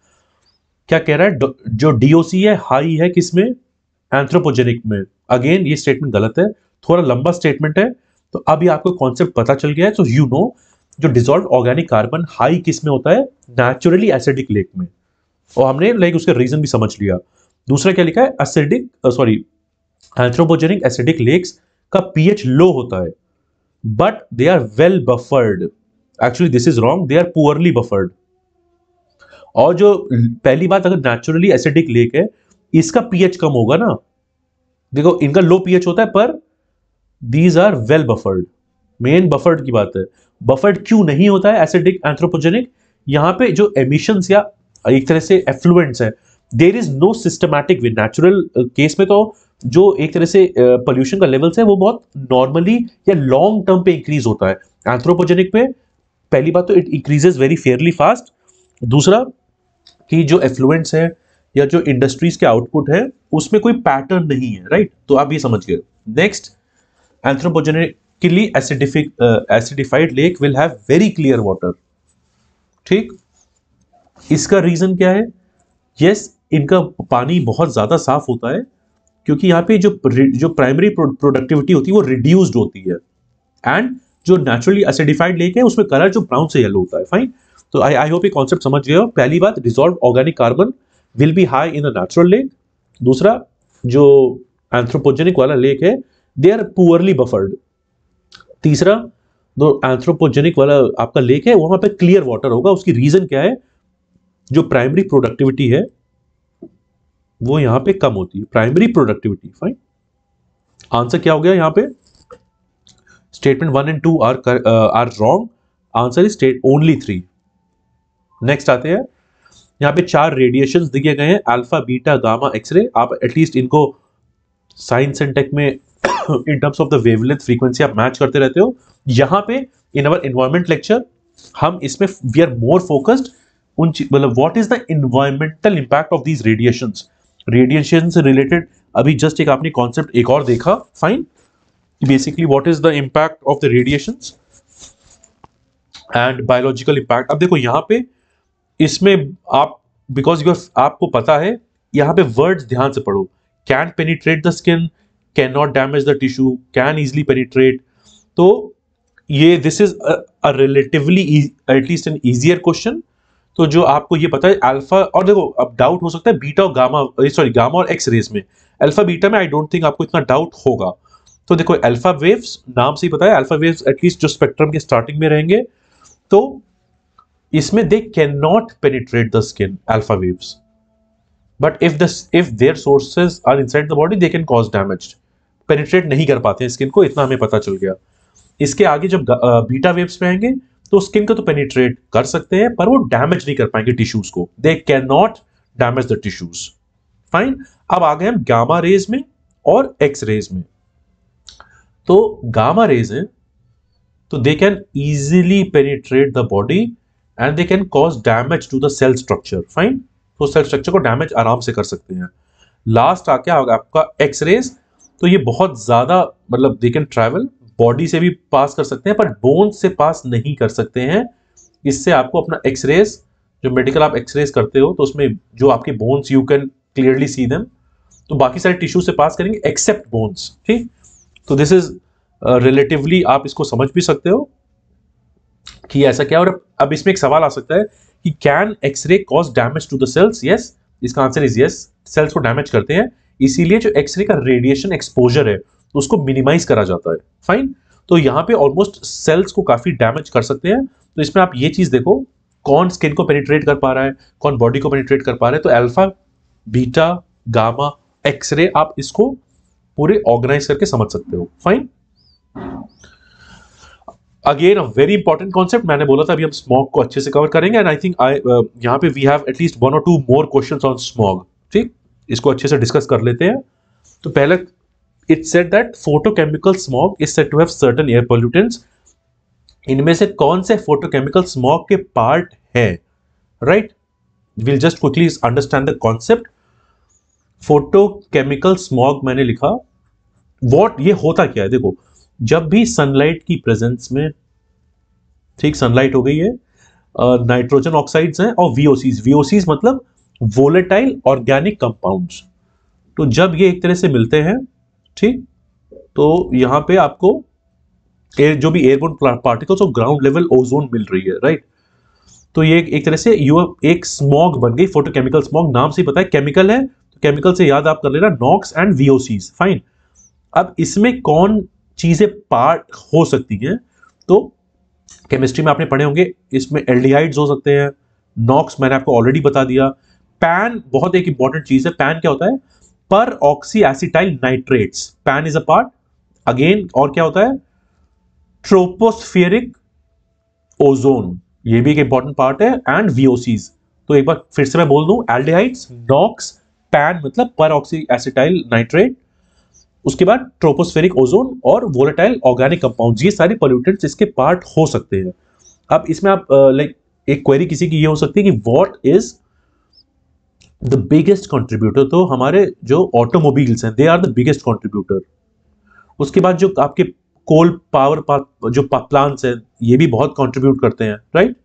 क्या कह रहा है जो डीओसी है हाई है किसमें एंथ्रोपोजेनिक में अगेन ये स्टेटमेंट गलत है थोड़ा लंबा स्टेटमेंट है तो अभी आपको कॉन्सेप्ट पता चल गया है सो यू नो जो डिजोल्व ऑर्गेनिक कार्बन हाई किस में होता है नेचुरली एसिडिक लेक में और हमने लाइक उसका रीजन भी समझ लिया दूसरा क्या लिखा है acidic sorry anthropogenic acidic lakes का पीएच लो होता है but they are well buffered actually this is wrong they are poorly buffered और जो पहली बात अगर नेचुरली एसिडिक लेक है इसका पीएच कम होगा ना देखो इनका लो पीएच होता है पर these are well buffered main buffered की बात है बफर्ड क्यों नहीं होता है एसिडिक एंथ्रोपोजेनिक यहाँ पे जो एमिशन या एक तरह से एफ्लुएंट्स है there is no systematic way natural case में तो जो एक तरह से पोल्यूशन uh, का लेवल्स है वो बहुत नॉर्मली या लॉन्ग टर्म पे इंक्रीज होता है एंथ्रोपोजेनिक पे पहली बात तो it increases very fairly fast दूसरा कि जो एफ्लुएंट्स है या जो इंडस्ट्रीज के आउटपुट है उसमें कोई पैटर्न नहीं है राइट तो आप ये समझ गए next anthropogenically acidific acidified lake will have very clear water ठीक इसका रीजन क्या है यस yes, इनका पानी बहुत ज्यादा साफ होता है क्योंकि यहाँ पे जो जो प्राइमरी प्रोडक्टिविटी होती है वो रिड्यूस्ड होती है एंड जो नेचुरली एसिडिफाइड लेक है उसमें कलर जो ब्राउन से येलो होता है फाइन तो आई आई होप ये कॉन्सेप्ट समझ गए हो पहली बात dissolve organic carbon will be high in the natural lake दूसरा जो एंथ्रोपोजेनिक वाला लेक है दे आर पुअरली बफर्ड तीसरा जो एंथ्रोपोजेनिक वाला आपका लेक है वहां पर क्लियर वाटर होगा उसकी रीजन क्या है जो प्राइमरी प्रोडक्टिविटी है वो यहाँ पे कम होती है प्राइमरी प्रोडक्टिविटी फाइन आंसर क्या हो गया यहाँ पे statement one and two are are wrong answer is state only three next आते हैं यहाँ पे चार रेडिएशन दिए गए हैं अल्फा बीटा गामा एक्सरे आप एटलीस्ट इनको साइंस एंड टेक में in terms of the wavelength frequency आप मैच करते रहते हो यहाँ पे इन अवर इन्वायरमेंट लेक्चर हम इसमें वी आर मोर फोकस्ड उन मतलब what is the environmental impact of these radiation radiation से रिलेटेड अभी जस्ट एक आपने कॉन्सेप्ट एक और देखा fine basically what is the impact of the radiation and biological impact अब देखो यहाँ पे इसमें आप बिकॉज यू आपको पता है यहाँ पे वर्ड्स ध्यान से पढ़ो can penetrate the skin can not damage the tissue can easily penetrate तो ये this is a relatively at least an easier question तो जो आपको ये पता है अल्फा और देखो अब डाउट हो सकता है बीटा और गामा सॉरी गामा और एक्स रेज में अल्फा बीटा में आई डोंट थिंक आपको इतना डाउट होगा तो देखो अल्फा वेव्स नाम से ही पता है अल्फा वेव्स एटलीस्ट जो स्पेक्ट्रम के स्टार्टिंग में रहेंगे तो इसमें they can not penetrate the skin alpha waves but if this if their sources are side the body they can cause damage penetrate नहीं कर पाते स्किन को इतना हमें पता चल गया इसके आगे जब बीटा वेव्स पे आएंगे तो स्किन को तो पेनिट्रेट कर सकते हैं पर वो डैमेज नहीं कर पाएंगे टिश्यूज को they can not damage the tissues fine अब आ गए हम गामा रेज में और एक्स रेज में तो गामा रेज है तो they can easily penetrate the body and they can cause damage to the cell structure fine तो सेल स्ट्रक्चर को डैमेज आराम से कर सकते हैं लास्ट आके आपका एक्सरेज तो ये बहुत ज़्यादा मतलब दे कैन ट्रेवल बॉडी से भी पास कर सकते हैं पर बोन से पास नहीं कर सकते हैं इससे आपको अपना एक्सरेज जो मेडिकल आप एक्सरेज करते हो तो उसमें जो आपके bones you can clearly see them तो बाकी सारे टिश्यू से पास करेंगे एक्सेप्ट बोन्स ठीक तो दिस इज रिलेटिवली आप इसको समझ भी सकते हो कि ऐसा क्या और अब इसमें एक सवाल आ सकता है कि can x ray cause damage to the cells yes इसका आंसर इज यस सेल्स को डैमेज करते हैं इसीलिए जो एक्सरे का रेडिएशन एक्सपोजर है उसको मिनिमाइज करा जाता है फाइन तो यहाँ पे ऑलमोस्ट सेल्स को काफी डैमेज कर सकते हैं तो इसमें आप ये चीज देखो कौन स्किन को पेनिट्रेट कर पा रहा है कौन बॉडी को पेनिट्रेट कर पा रहा है तो अल्फा बीटा गामा एक्सरे आप इसको पूरे ऑर्गेनाइज करके समझ सकते हो fine again a very important concept मैंने बोला था अभी हम स्मॉग को अच्छे से कवर करेंगे एंड आई थिंक आई यहाँ पे वी हैव एटलीस्ट वन और two more question on smog ठीक इसको अच्छे से डिस्कस कर लेते हैं तो पहले it set that photochemical smog is set to have certain air pollutants इनमें से कौन से फोटोकेमिकल स्मॉग के पार्ट है right will just quickly understand the concept photochemical smog मैंने लिखा वॉट ये होता क्या है देखो जब भी सनलाइट की प्रेजेंस में ठीक सनलाइट हो गई है नाइट्रोजन ऑक्साइड्स हैं और वीओसीज वीओसीज मतलब वोलेटाइल ऑर्गेनिक कंपाउंड्स तो जब ये एक तरह से मिलते हैं ठीक तो यहां पे आपको एयर जो भी एयरबोन पार्टिकल्स और ग्राउंड लेवल ओजोन मिल रही है राइट तो ये एक तरह से यू एक स्मॉग बन गई फोटोकेमिकल स्मॉग नाम से ही पता है केमिकल है तो केमिकल से याद आप कर लेना नॉक्स एंड वीओसीज फाइन अब इसमें कौन चीज़ें पार्ट हो सकती हैं तो केमिस्ट्री में आपने पढ़े होंगे इसमें एल्डिहाइड्स हो सकते हैं नॉक्स मैंने आपको ऑलरेडी बता दिया पैन बहुत एक इंपॉर्टेंट चीज़ है पैन क्या होता है पर oxy acetyl nitrates PAN is a part again और क्या होता है ट्रोपोस्फियरिक ओजोन ये भी एक इंपॉर्टेंट पार्ट है एंड वीओसीज तो एक बार फिर से मैं बोल दू एल्डिहाइड्स नॉक्स पैन मतलब पर ऑक्सी एसिटाइल नाइट्रेट उसके बाद ट्रोपोस्फेरिक ओजोन और वोलेटाइल ऑर्गेनिक कंपाउंड ये सारे पोल्यूटेंट्स इसके पार्ट हो सकते हैं अब इसमें आप लाइक एक क्वेरी किसी की ये हो सकती है कि what is the biggest contributor तो हमारे जो ऑटोमोबाइल्स हैं they are the biggest contributor उसके बाद जो आपके कोल पावर जो प्लांट्स हैं ये भी बहुत कॉन्ट्रीब्यूट करते हैं राइट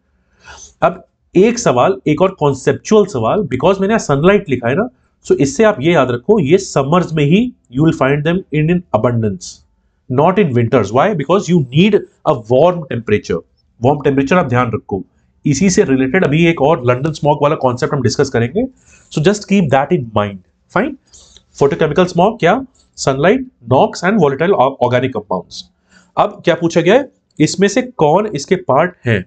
अब एक सवाल एक और कॉन्सेप्चुअल सवाल बिकॉज मैंने सनलाइट लिखा है ना सो so, इससे आप ये याद रखो ये समर्स में ही you will find them in in abundance not in winters why because you need a warm temperature warm temperature आप ध्यान रखो इसी से रिलेटेड अभी एक और लंडन स्मॉक वाला कॉन्सेप्ट हम डिस्कस करेंगे so just keep that in mind fine photochemical smog क्या sunlight NOx and volatile organic compound अब क्या पूछा गया है इसमें से कौन इसके पार्ट हैं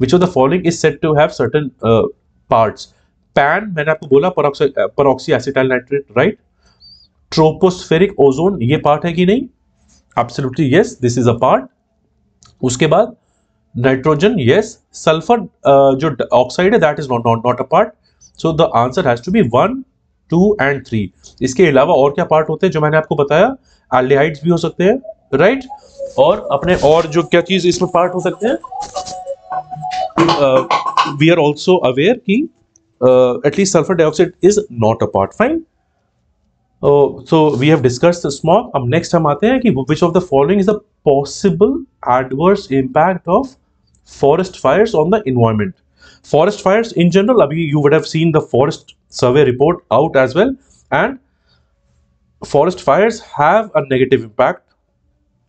which of the following is set to have certain parts PAN मैंने आपको बोला peroxy acetyl nitrate right tropospheric ozone ये पार्ट है कि नहीं absolutely yes this is a part उसके बाद नाइट्रोजन यस सल्फर जो ऑक्साइड है that is not not not a part so the answer has to be one two and three इसके अलावा और क्या पार्ट होते हैं जो मैंने आपको बताया एल्डिहाइड्स भी हो सकते हैं राइट right? और अपने और जो क्या चीज इसमें पार्ट हो सकते हैं वी आर ऑल्सो अवेयर की uh, at least sulfur dioxide is not a part fine oh, so we have discussed the smog अब next हम आते हैं which of the following is the possible adverse impact of forest fires on the environment forest fires in general abhi you would have seen the forest survey report out as well and forest fires have a negative impact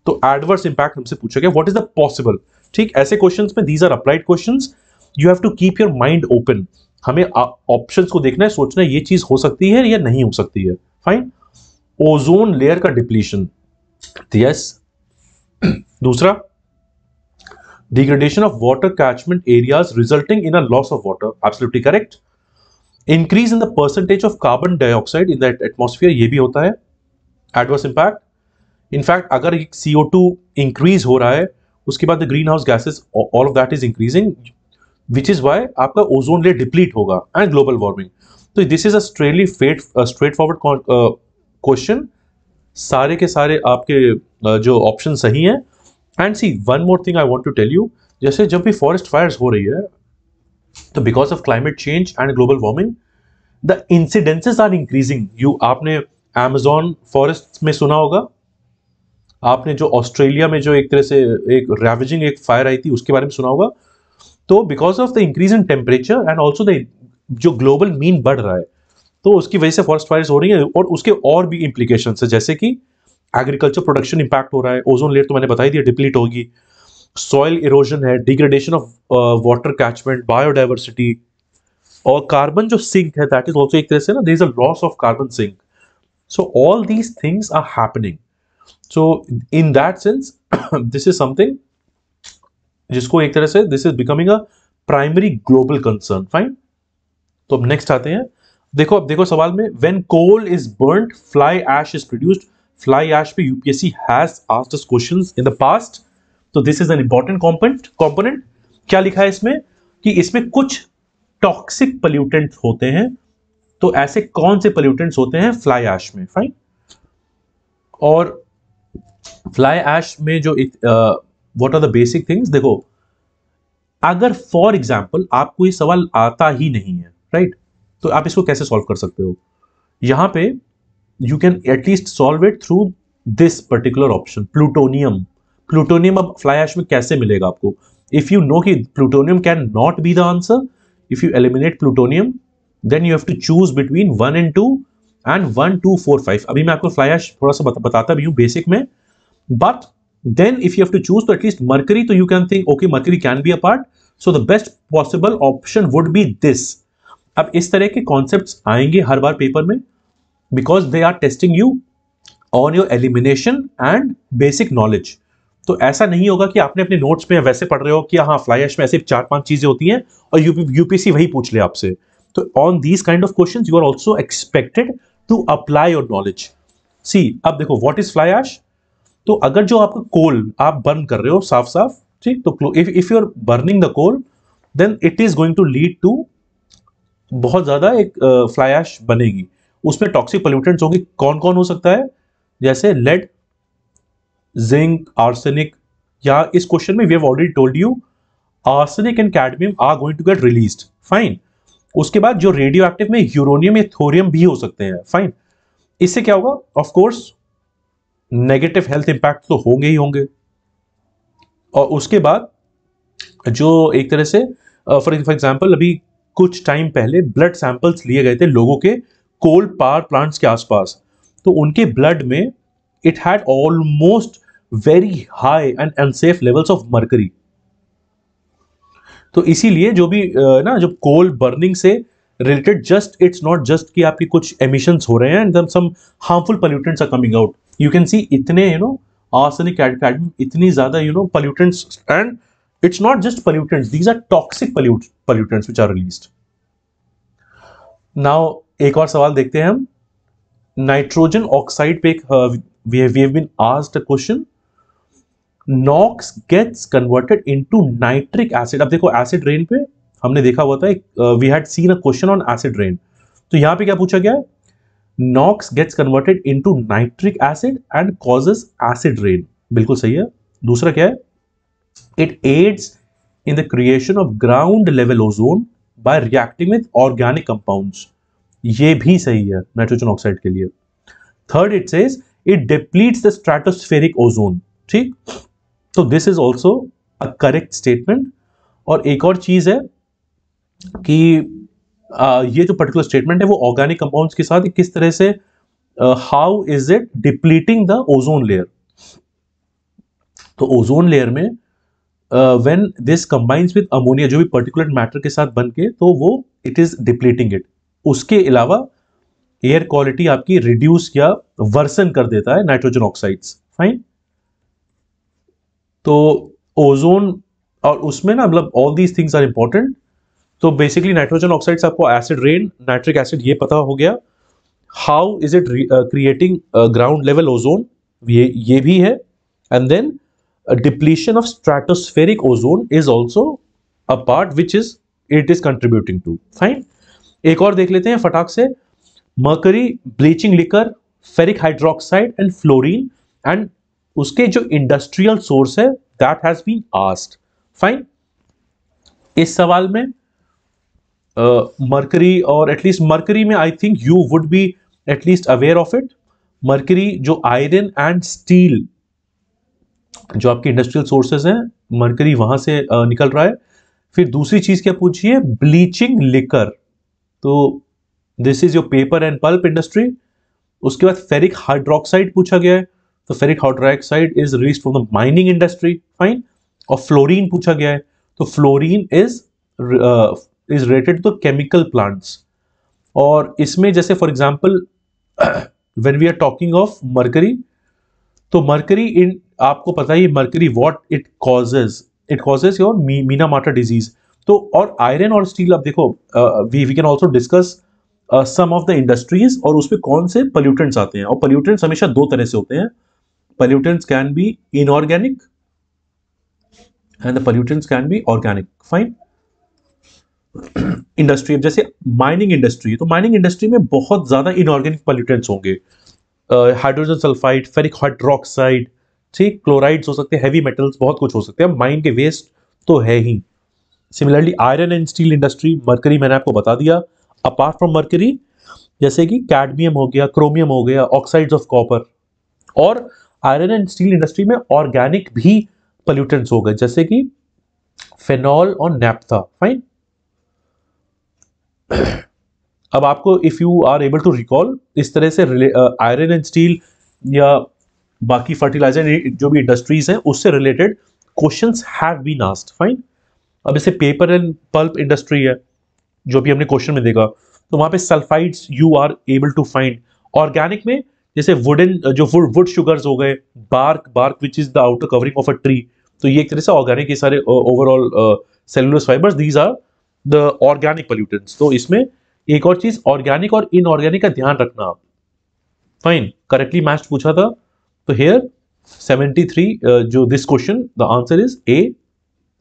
So adverse impact. हमसे पूछा गया व्हाट इज द पॉसिबल ठीक ऐसे क्वेश्चंस में these are applied questions you have to keep your mind हमें ऑप्शन को देखना है सोचना है ये चीज हो सकती है या नहीं हो सकती है फाइन ओजोन लेयर का डिप्लीशन यस दूसरा degradation of water catchment areas resulting in a loss of water absolutely correct increase in the percentage of carbon dioxide in that atmosphere ये भी होता है एडवर्स इंपैक्ट इनफैक्ट अगर सीओ टू इंक्रीज हो रहा है उसके बाद the greenhouse gases all of that is increasing which is why आपका ओजोन लेयर डिप्लीट होगा एंड ग्लोबल वार्मिंग तो this is a fate straightforward question सारे के सारे आपके uh, जो ऑप्शन सही हैं and see one more thing I want to tell you जैसे जब भी फॉरेस्ट फायर्स हो रही है तो because of climate change and global warming the incidences are increasing you आपने एमेजोन फॉरेस्ट में सुना होगा आपने जो ऑस्ट्रेलिया में जो एक तरह से एक रेविजिंग एक फायर आई थी उसके बारे में सुना होगा तो because of the increase in temperature and also the जो ग्लोबल मीन बढ़ रहा है तो उसकी वजह से फॉरेस्ट फायर हो रही है और उसके और भी इम्प्लीकेशन है जैसे कि एग्रीकल्चर प्रोडक्शन इंपैक्ट हो रहा है ओजोन लेयर तो मैंने बताई दिया डिप्लीट होगी सॉइल इरोजन है degradation of water catchment biodiversity और कार्बन जो सिंक है दैट इज ऑल्सो एक तरह से ना there is a loss of carbon sink so all these things are happening so in that sense this is something जिसको एक तरह से this is becoming a primary global concern fine तो अब नेक्स्ट आते हैं देखो अब देखो सवाल में when coal is burn fly ash is produced fly ash पे UPSC has asked us questions in the past तो this is an important component component क्या लिखा है इसमें कि इसमें कुछ टॉक्सिक पल्यूटेंट्स होते हैं तो ऐसे कौन से पल्यूटेंट्स होते हैं फ्लाई एश में फाइन और फ्लाई एश में जो एक, आ, what are the basic things देखो अगर फॉर एग्जाम्पल आपको ये सवाल आता ही नहीं है राइट right? तो आप इसको कैसे सॉल्व कर सकते हो यहां पे you can at least solve it through this particular option plutonium plutonium अब फ्लाई एश में कैसे मिलेगा आपको इफ यू नो कि plutonium can not be the answer if you eliminate plutonium then you have to choose between one and two and one two four five अभी मैं आपको फ्लाई एश थोड़ा सा बताता भी हूँ बेसिक में but then if you have to choose to at least mercury so you can think okay mercury can be a part so the best possible option would be this अब इस तरह के कॉन्सेप्ट्स आएंगे हर बार पेपर में because they are testing you on your elimination and basic knowledge तो ऐसा नहीं होगा कि आपने अपने नोट्स में वैसे पढ़ रहे हो कि हाँ फ्लाई में ऐसे चार पांच चीज़ें होती हैं और यूपीसी वही पूछ ले आपसे तो on these kind of question you are also expected to apply your knowledge see अब देखो वॉट इज फ्लाई तो अगर जो आपका कोल आप बर्न कर रहे हो साफ साफ ठीक तो if if you are burning the coal then it is going to lead to बहुत ज़्यादा एक फ्लाई ऐश बनेगी उसमें टॉक्सिक पोल्यूटेंट्स होंगे कौन कौन हो सकता है जैसे लेड जिंक आर्सेनिक या इस क्वेश्चन में we have already told you arsenic and cadmium are going to get release fine उसके बाद जो रेडियो एक्टिव में यूरोनियम या थोरियम भी हो सकते हैं फाइन इससे क्या होगा ऑफकोर्स नेगेटिव हेल्थ इंपैक्ट तो होंगे ही होंगे और उसके बाद जो एक तरह से फॉर एग्जाम्पल अभी कुछ टाइम पहले ब्लड सैंपल्स लिए गए थे लोगों के कोल पावर प्लांट्स के आसपास तो उनके ब्लड में it had almost very high and unsafe levels of mercury तो इसीलिए जो भी ना जो कोल बर्निंग से related just it's not just कि आपकी कुछ एमिशंस हो रहे हैं and some harmful pollutants are coming out you can see इतने यू नो आर्सेनिक इतनी ज़्यादा you know pollutants and it's not just pollutants these are toxic pollute, pollutants which are released now एक और सवाल देखते हैं हम नाइट्रोजन ऑक्साइड पे एक we have been asked a question NOx gets converted into nitric acid अब देखो एसिड रेन पे हमने देखा हुआ था we had seen a question on acid rain तो यहां पे क्या पूछा गया है NOx gets converted into nitric acid and causes acid rain बिल्कुल सही है दूसरा क्या है it aids in the creation of ground level ozone by reacting with organic compound ये भी सही है नाइट्रोजन ऑक्साइड के लिए third it says it depletes the stratospheric ozone ठीक तो this is also a correct statement और एक और चीज है कि आ, ये जो पर्टिकुलर स्टेटमेंट है वो ऑर्गेनिक कंपाउंड्स के साथ किस तरह से how is it depleting the ozone layer तो ओजोन लेयर में when this combines with ammonia जो भी पर्टिकुलर मैटर के साथ बन के तो वो इट इज डिप्लीटिंग इट उसके अलावा एयर क्वालिटी आपकी रिड्यूस या वर्सन कर देता है नाइट्रोजन ऑक्साइड्स फाइन तो ओजोन और उसमें ना मतलब all these things are important तो बेसिकली नाइट्रोजन ऑक्साइड आपको एसिड रेन नाइट्रिक एसिड ये पता हो गया how is it creating ground level ozone ये ये भी है and then depletion of stratospheric ozone is also a part which is it is contributing to fine एक और देख लेते हैं फटाक से mercury bleaching liquor ferric hydroxide and fluorine and उसके जो इंडस्ट्रियल सोर्स है that has been asked fine इस सवाल में मर्करी और एटलीस्ट मर्करी में I think you would be at least aware of it mercury जो आयरन एंड स्टील जो आपके इंडस्ट्रियल सोर्सेज हैं मर्करी वहां से uh, निकल रहा है फिर दूसरी चीज क्या पूछिए ब्लीचिंग लिकर तो this is your paper and pulp industry उसके बाद फेरिक हाइड्रोक्साइड पूछा गया है तो ferric hydroxide is release from the mining industry fine और फ्लोरीन पूछा गया है तो fluorine is is related to chemical plants और इसमें जैसे for example when we are talking of mercury तो मर्करी इन आपको पता ही mercury what it causes it causes your Meena माटा डिजीज तो और आयरन और स्टील अब देखो we we can also discuss some of the industries और उसमें कौन से पल्यूटेंट्स आते हैं और पल्यूटेंट्स हमेशा दो तरह से होते हैं pollutants can be inorganic and the pollutants can be organic fine industry जैसे माइनिंग इंडस्ट्री तो माइनिंग इंडस्ट्री में बहुत ज़्यादा इनऑर्गेनिक पॉल्यूटेंट्स होंगे हाइड्रोजन सल्फाइड फेरिक हाइड्रोक्साइड ठीक क्लोराइड्स हो सकते हैं हैवी मेटल्स बहुत कुछ हो सकते हैं माइन के वेस्ट तो है ही similarly iron and steel industry mercury मैंने आपको बता दिया अपार्ट फ्रॉम मरकरी जैसे कि कैडमियम हो गया क्रोमियम हो गया ऑक्साइड्स ऑफ कॉपर और आयरन एंड स्टील इंडस्ट्री में ऑर्गेनिक भी पॉल्यूटेंट्स हो गए जैसे कि फेनॉल और नेप्था फाइन अब आपको if you are able to recall इस तरह से आयरन एंड स्टील या बाकी फर्टिलाइजर जो भी इंडस्ट्रीज हैं उससे related question have been asked fine अब इसे पेपर एंड पल्प इंडस्ट्री है जो भी हमने क्वेश्चन में देखा तो वहां पे sulphides you are able to find organic में जैसे वुडन जो वुड वुड शुगर्स हो गए bark bark which is the outer covering of a tree तो ये एक तरह से ऑर्गेनिक ये सारे overall cellular fibres these are the organic pollutants तो इसमें एक और चीज ऑर्गेनिक और इनऑर्गेनिक का ध्यान रखना आप फाइन करेक्टली मैच पूछा था तो हेयर 73 थ्री जो this question the answer is A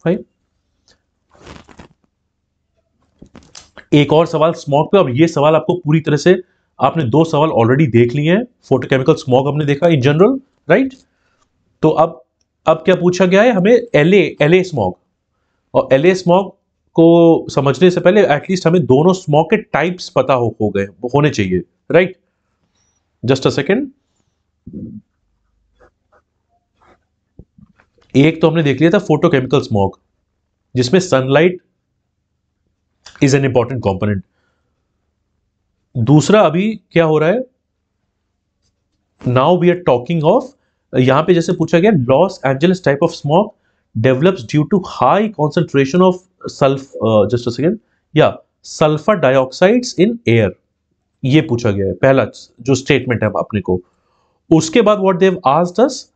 fine एक और सवाल स्मॉक पे अब ये सवाल आपको पूरी तरह से आपने दो सवाल ऑलरेडी देख लिए हैं फोटोकेमिकल स्मॉग हमने देखा इन जनरल राइट तो अब अब क्या पूछा गया है हमें एल ए स्मॉग और एल ए स्मॉग को समझने से पहले एटलीस्ट हमें दोनों स्मॉक के टाइप्स पता हो, हो गए होने चाहिए राइट जस्ट अ सेकेंड एक तो हमने देख लिया था फोटोकेमिकल स्मोक जिसमें sunlight is an important component दूसरा अभी क्या हो रहा है now we are talking of यहां पे जैसे पूछा गया Los Angeles type of smog develops due to high concentration of sulph just a second या सल्फर डाइऑक्साइड्स इन एयर ये पूछा गया है पहला जो स्टेटमेंट है आपने को उसके बाद what they've asked us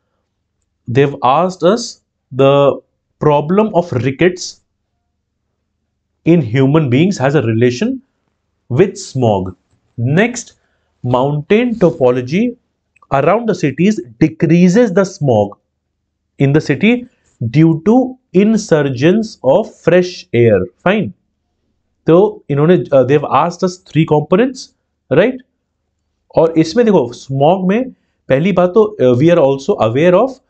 they've asked us the problem of rickets in human beings has a relation with smog next mountain topology around the cities decreases the smog in the city due to insurgence of fresh air fine तो इन्होंने they've asked us three components right और इसमें देखो स्मॉग में पहली बात तो we are also aware of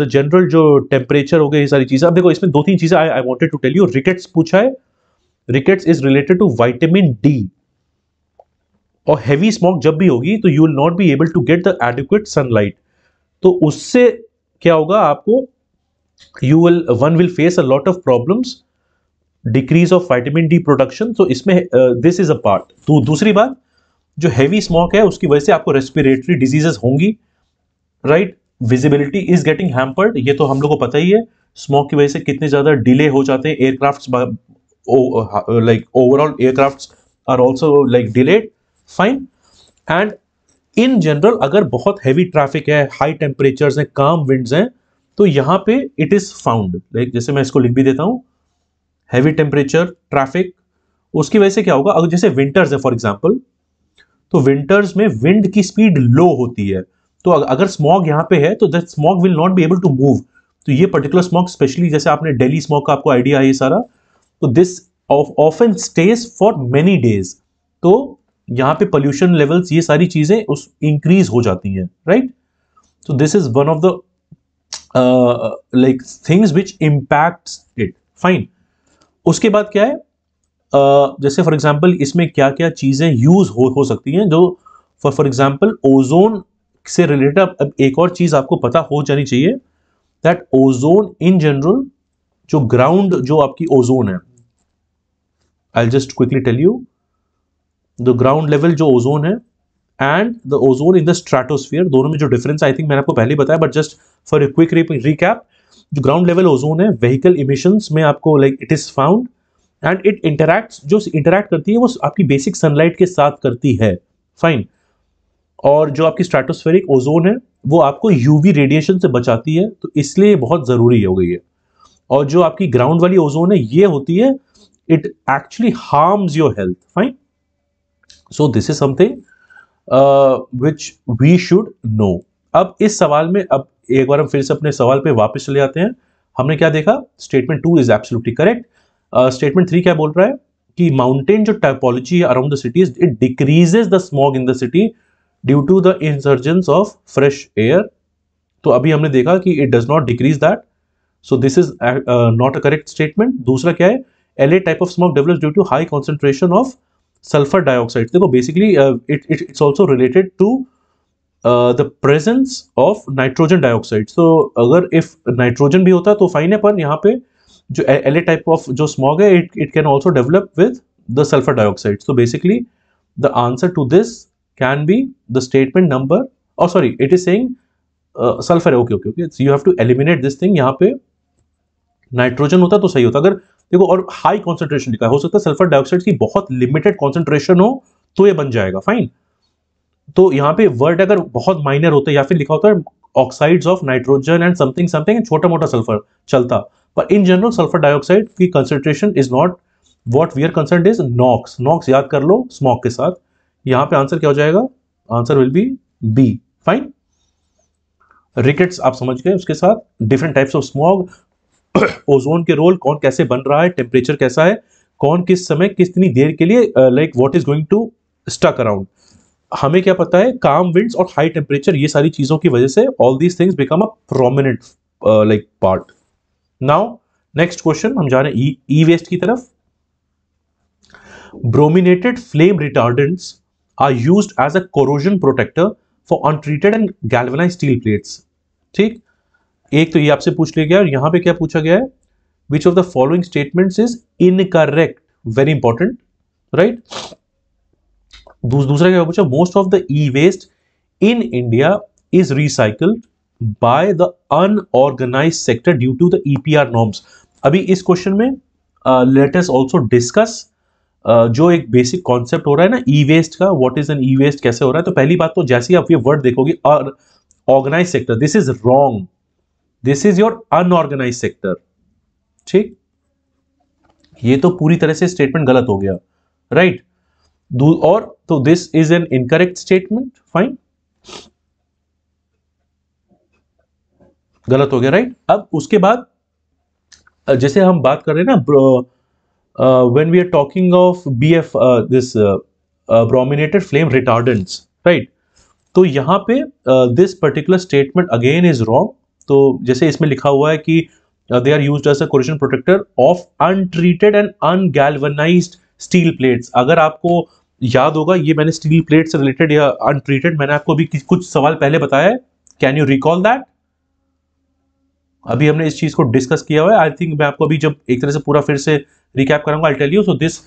the general जो टेम्परेचर हो गया ये सारी चीज़ें अब देखो इसमें दो तीन चीज़ें I I wanted to tell you rickets पूछा है rickets is related to vitamin D और हैवी स्मॉग जब भी होगी तो you will not be able to get the adequate sunlight तो उससे क्या होगा आपको you will one will face a lot of problems decrease of vitamin D production तो इसमें दिस इज अ पार्ट तो दूसरी बात जो हैवी स्मॉक है उसकी वजह से आपको रेस्पिरेटरी डिजीजेस होंगी right visibility is getting hampered ये तो हम लोग को पता ही है स्मॉक की वजह से कितने ज़्यादा डिले हो जाते हैं aircraft like overall aircraft are also like delayed fine and in general अगर बहुत हैवी ट्रैफिक है हाई टेम्परेचर हैं काम विंड्स हैं तो यहां पे इट इज फाउंड लाइक जैसे मैं इसको लिख भी देता हूं हैवी टेम्परेचर ट्रैफिक उसकी वजह से क्या होगा अगर जैसे विंटर्स है फॉर एग्जाम्पल तो विंटर्स में विंड की स्पीड लो होती है तो अगर स्मॉग यहां पे है तो that smog will not be able to move तो ये पर्टिकुलर स्मॉग स्पेशली जैसे आपने डेली स्मॉग का आपको आइडिया है ये सारा तो this often stage for many days तो यहां पे पोल्यूशन लेवल्स ये सारी चीजें उस इंक्रीज हो जाती हैं right so this is one of the like things which which it fine उसके बाद क्या है uh, जैसे फॉर एग्जांपल इसमें क्या क्या चीज़ें यूज हो हो सकती हैं जो फॉर फॉर एग्जांपल ओजोन से रिलेटेड अब एक और चीज़ आपको पता हो जानी चाहिए दैट ओजोन इन जनरल जो ग्राउंड जो आपकी ओजोन है I just quickly tell you the ground level जो ओजोन है and the ozone in the stratosphere दोनों में जो डिफरेंस आई थिंक मैंने आपको पहले बताया but just for a quick recap जो ग्राउंड लेवल ओजोन है व्हीकल इमिशंस में आपको like it is found and it interact जो इंटरैक्ट करती है वो आपकी बेसिक सनलाइट के साथ करती है फाइन और जो आपकी स्ट्रेटोस्फेरिक ओजोन है वो आपको यूवी रेडिएशन से बचाती है तो इसलिए बहुत ज़रूरी हो गई है और जो आपकी ग्राउंड वाली ओजोन है ये होती है it actually harms your health fine so this is something which we should know अब इस सवाल में अब एक बार हम फिर से अपने सवाल पे वापस चले जाते हैं हमने क्या देखा statement two is absolutely correct statement three क्या बोल रहा है कि माउंटेन जो टाइपोलॉजी है around the city it decreases the smog in the city due to the insurgence of fresh air तो अभी हमने देखा कि it does not decrease that so this is not a correct statement दूसरा क्या है L A type of smog develops due to high concentration of sulphur dioxide देखो basically it's also related to the presence of nitrogen dioxide so अगर इफ नाइट्रोजन भी होता तो फाइन है पर यहाँ पे जो एल ए टाइप ऑफ जो स्मॉग है it it can also develop with the sulphur dioxide so basically the answer to this can be the statement number और sorry it is saying sulphur है okay okay okay you have to eliminate this thing यहाँ पे नाइट्रोजन होता तो सही होता अगर देखो और हाई कॉन्सेंट्रेशन लिखा हो सकता है सल्फर डाइऑक्साइड की बहुत लिमिटेड कॉन्सेंट्रेशन हो तो ये बन जाएगा फाइन तो यहाँ पे वर्ड अगर बहुत माइनर होता है या फिर लिखा होता है oxides of nitrogen and something something छोटा मोटा सल्फर चलता पर इन जनरल सल्फर डाइऑक्साइड की concentration is not what we are concern is NOx NOx याद कर लो स्मॉक के साथ यहाँ पे आंसर क्या हो जाएगा answer will be B fine रिकेट्स आप समझ गए उसके साथ different types of smog ozone के रोल कौन कैसे बन रहा है टेम्परेचर कैसा है कौन किस समय कितनी देर के लिए like what is going to stuck around हमें क्या पता है काम विंड्स और हाई टेम्परेचर ये सारी चीज़ों की वजह से all these things become a prominent like part now next question हम जा रहे हैं ई e, वेस्ट e की तरफ brominated flame retardants are used as a corrosion protector for untreated and galvanized steel plates ठीक एक तो ये आपसे पूछ लिया गया और यहां पे क्या पूछा गया है which of the following statement is incorrect very important right दूसरा क्या पूछा most of the E waste in India is recycled by the unorganised sector due to the EPR norms अभी इस क्वेश्चन में लेट एस ऑल्सो डिस्कस जो एक बेसिक कॉन्सेप्ट हो रहा है ना ई e वेस्ट का what is an E waste कैसे हो रहा है तो पहली बात तो जैसे ही आप ये वर्ड देखोगे और organised sector this is wrong this is your unorganised sector ठीक ये तो पूरी तरह से स्टेटमेंट गलत हो गया राइट right? और तो this is an incorrect statement fine गलत हो गया राइट right? अब उसके बाद जैसे हम बात कर रहे हैं ना when we are talking of B F this brominated flame retardants right तो यहां पे this particular statement again is wrong तो जैसे इसमें लिखा हुआ है कि they are use as a protector of untreated and ungalvanised steel plates अगर आपको याद होगा ये मैंने स्टील प्लेट से रिलेटेड या अनट्रीटेड मैंने आपको अभी कुछ सवाल पहले बताया कैन यू रिकॉल दैट अभी हमने इस चीज को डिस्कस किया हुआ है आई थिंक मैं आपको अभी जब एक तरह से पूरा फिर से रिकैप करूंगा I tell you so this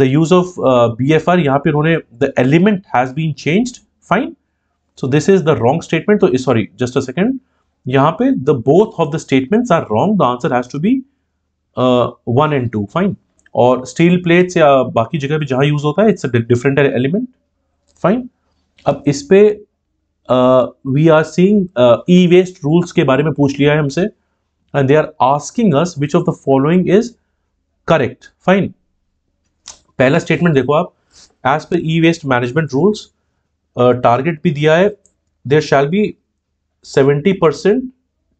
the use of B F R यहाँ पे उन्होंने the element has been changed fine so this is the wrong statement तो सॉरी जस्ट अ सेकेंड यहां पे the both of the statement are wrong the answer has to be one and two fine और स्टील प्लेट्स या बाकी जगह भी जहां यूज होता है इट्स डिफरेंट एलिमेंट फाइन अब इस पे we are seeing E waste rules के बारे में पूछ लिया है हमसे and they are asking us which of the following is correct fine पहला स्टेटमेंट देखो आप as per E waste management rules target भी दिया है there shall be 70%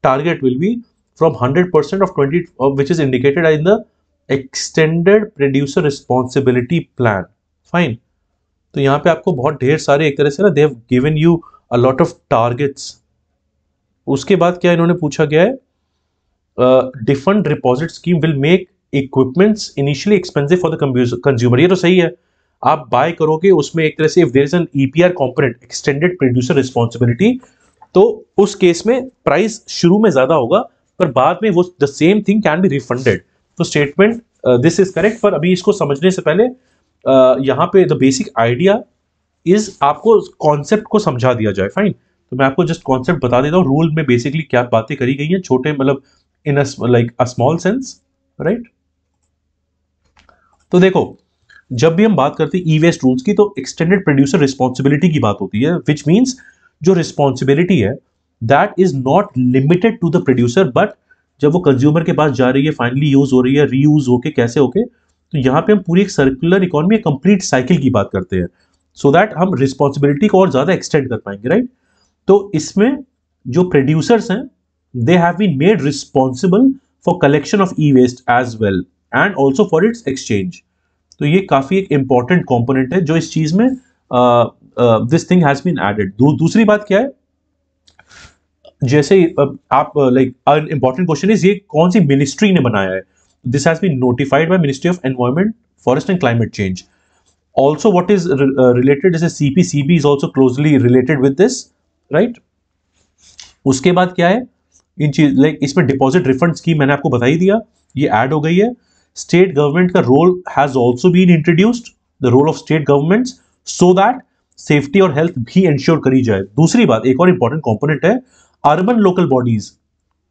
target will be from 100% of 20 of uh, which is indicated in the extended producer responsibility plan fine तो यहाँ पे आपको बहुत ढेर सारे एक तरह से ना they have given you a lot of targets उसके बाद क्या इन्होंने पूछा गया है defund deposit scheme will make equipments initially expensive for the consumer ये तो सही है आप बाय करोगे उसमें एक तरह से if there is an EPR component extended producer responsibility तो उस केस में प्राइस शुरू में ज़्यादा होगा पर बाद में वो the same thing can be refunded तो स्टेटमेंट दिस इज करेक्ट पर अभी इसको समझने से पहले uh, यहाँ पे द बेसिक आइडिया इज आपको कॉन्सेप्ट को समझा दिया जाए फाइन तो मैं आपको जस्ट कॉन्सेप्ट बता देता हूँ रूल में बेसिकली क्या बातें करी गई हैं छोटे मतलब in like a small sense right तो देखो जब भी हम बात करते हैं ई वेस्ट रूल्स की तो एक्सटेंडेड प्रोड्यूसर रिस्पॉन्सिबिलिटी की बात होती है विच मीन्स जो रिस्पॉन्सिबिलिटी है that is not limited to the producer but जब वो कंज्यूमर के पास जा रही है फाइनली यूज हो रही है रीयूज होके कैसे होके तो यहाँ पे हम पूरी एक सर्कुलर इकोनॉमी कंप्लीट साइकिल की बात करते हैं सो so दैट हम रिस्पॉन्सिबिलिटी को और ज़्यादा एक्सटेंड कर पाएंगे राइट right? तो इसमें जो प्रोड्यूसर्स हैं they have been made responsible for collection of E waste as well and also for its exchange तो ये काफ़ी एक इंपॉर्टेंट कॉम्पोनेंट है जो इस चीज़ में this thing has been added दूसरी बात क्या है जैसे आप लाइक इंपॉर्टेंट क्वेश्चन इज ये कौन सी मिनिस्ट्री ने बनाया है this has been notified by ministry of environment forest and climate change also what is related uh, related is a cpcb is also closely related with this उसके बाद क्या है इन चीज लाइक इसमें डिपॉजिट रिफंड स्कीम मैंने आपको बता ही दिया ये एड हो गई है स्टेट गवर्नमेंट का role has also been introduced the role of state government so that safety और हेल्थ भी इंश्योर करी जाए दूसरी बात एक और इंपॉर्टेंट कॉम्पोनेंट है अर्बन लोकल बॉडीज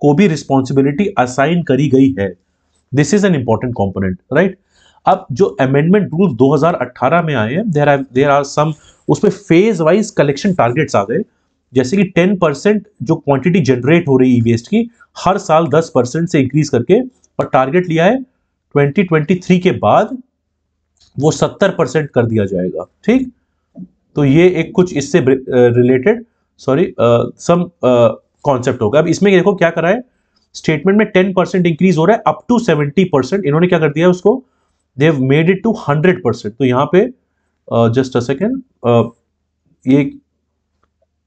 को भी रिस्पॉन्सिबिलिटी असाइन करी गई है this is an important component right अब जो अमेंडमेंट रूल 2018 में आए हैं there are there are some उसमें फेज वाइज कलेक्शन टारगेट्स आ गए जैसे कि 10 परसेंट जो क्वांटिटी जनरेट हो रही है वेस्ट e की हर साल 10 परसेंट से इंक्रीज करके और टारगेट लिया है 2023 के बाद वो 70 परसेंट कर दिया जाएगा ठीक तो ये एक कुछ इससे रिलेटेड सॉरी सम कॉन्सेप्ट होगा अब इसमें देखो क्या करा है स्टेटमेंट में टेन परसेंट इंक्रीज हो रहा है अप टू सेवेंटी परसेंट इन्होंने क्या कर दिया उसको they have made it to hundred percent तो यहां पे जस्ट अ सेकेंड ये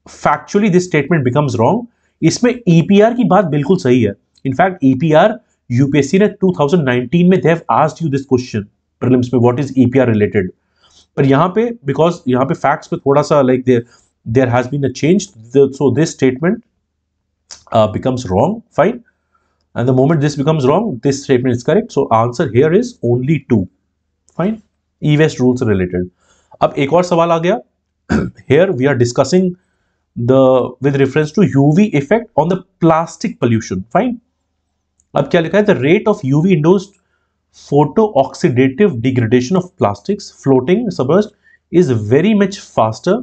factually this statement becomes wrong इसमें ईपीआर e की बात बिल्कुल सही है इनफैक्ट ईपीआर यूपीएससी ने 2019 में they have asked you this question prelims में व्हाट इज ईपीआर रिलेटेड पर यहाँ पे बिकॉज यहाँ पे फैक्ट्स पे थोड़ा सा like there there has been a change so this statement becomes wrong fine and the moment this becomes wrong this statement is correct so answer here is only two fine E waste rules related अब एक और सवाल आ गया here we are discussing the with reference to UV effect on the plastic pollution fine अब क्या लिखा है the rate of U V induced photo oxidative degradation of plastic floating सबस्ट is very much faster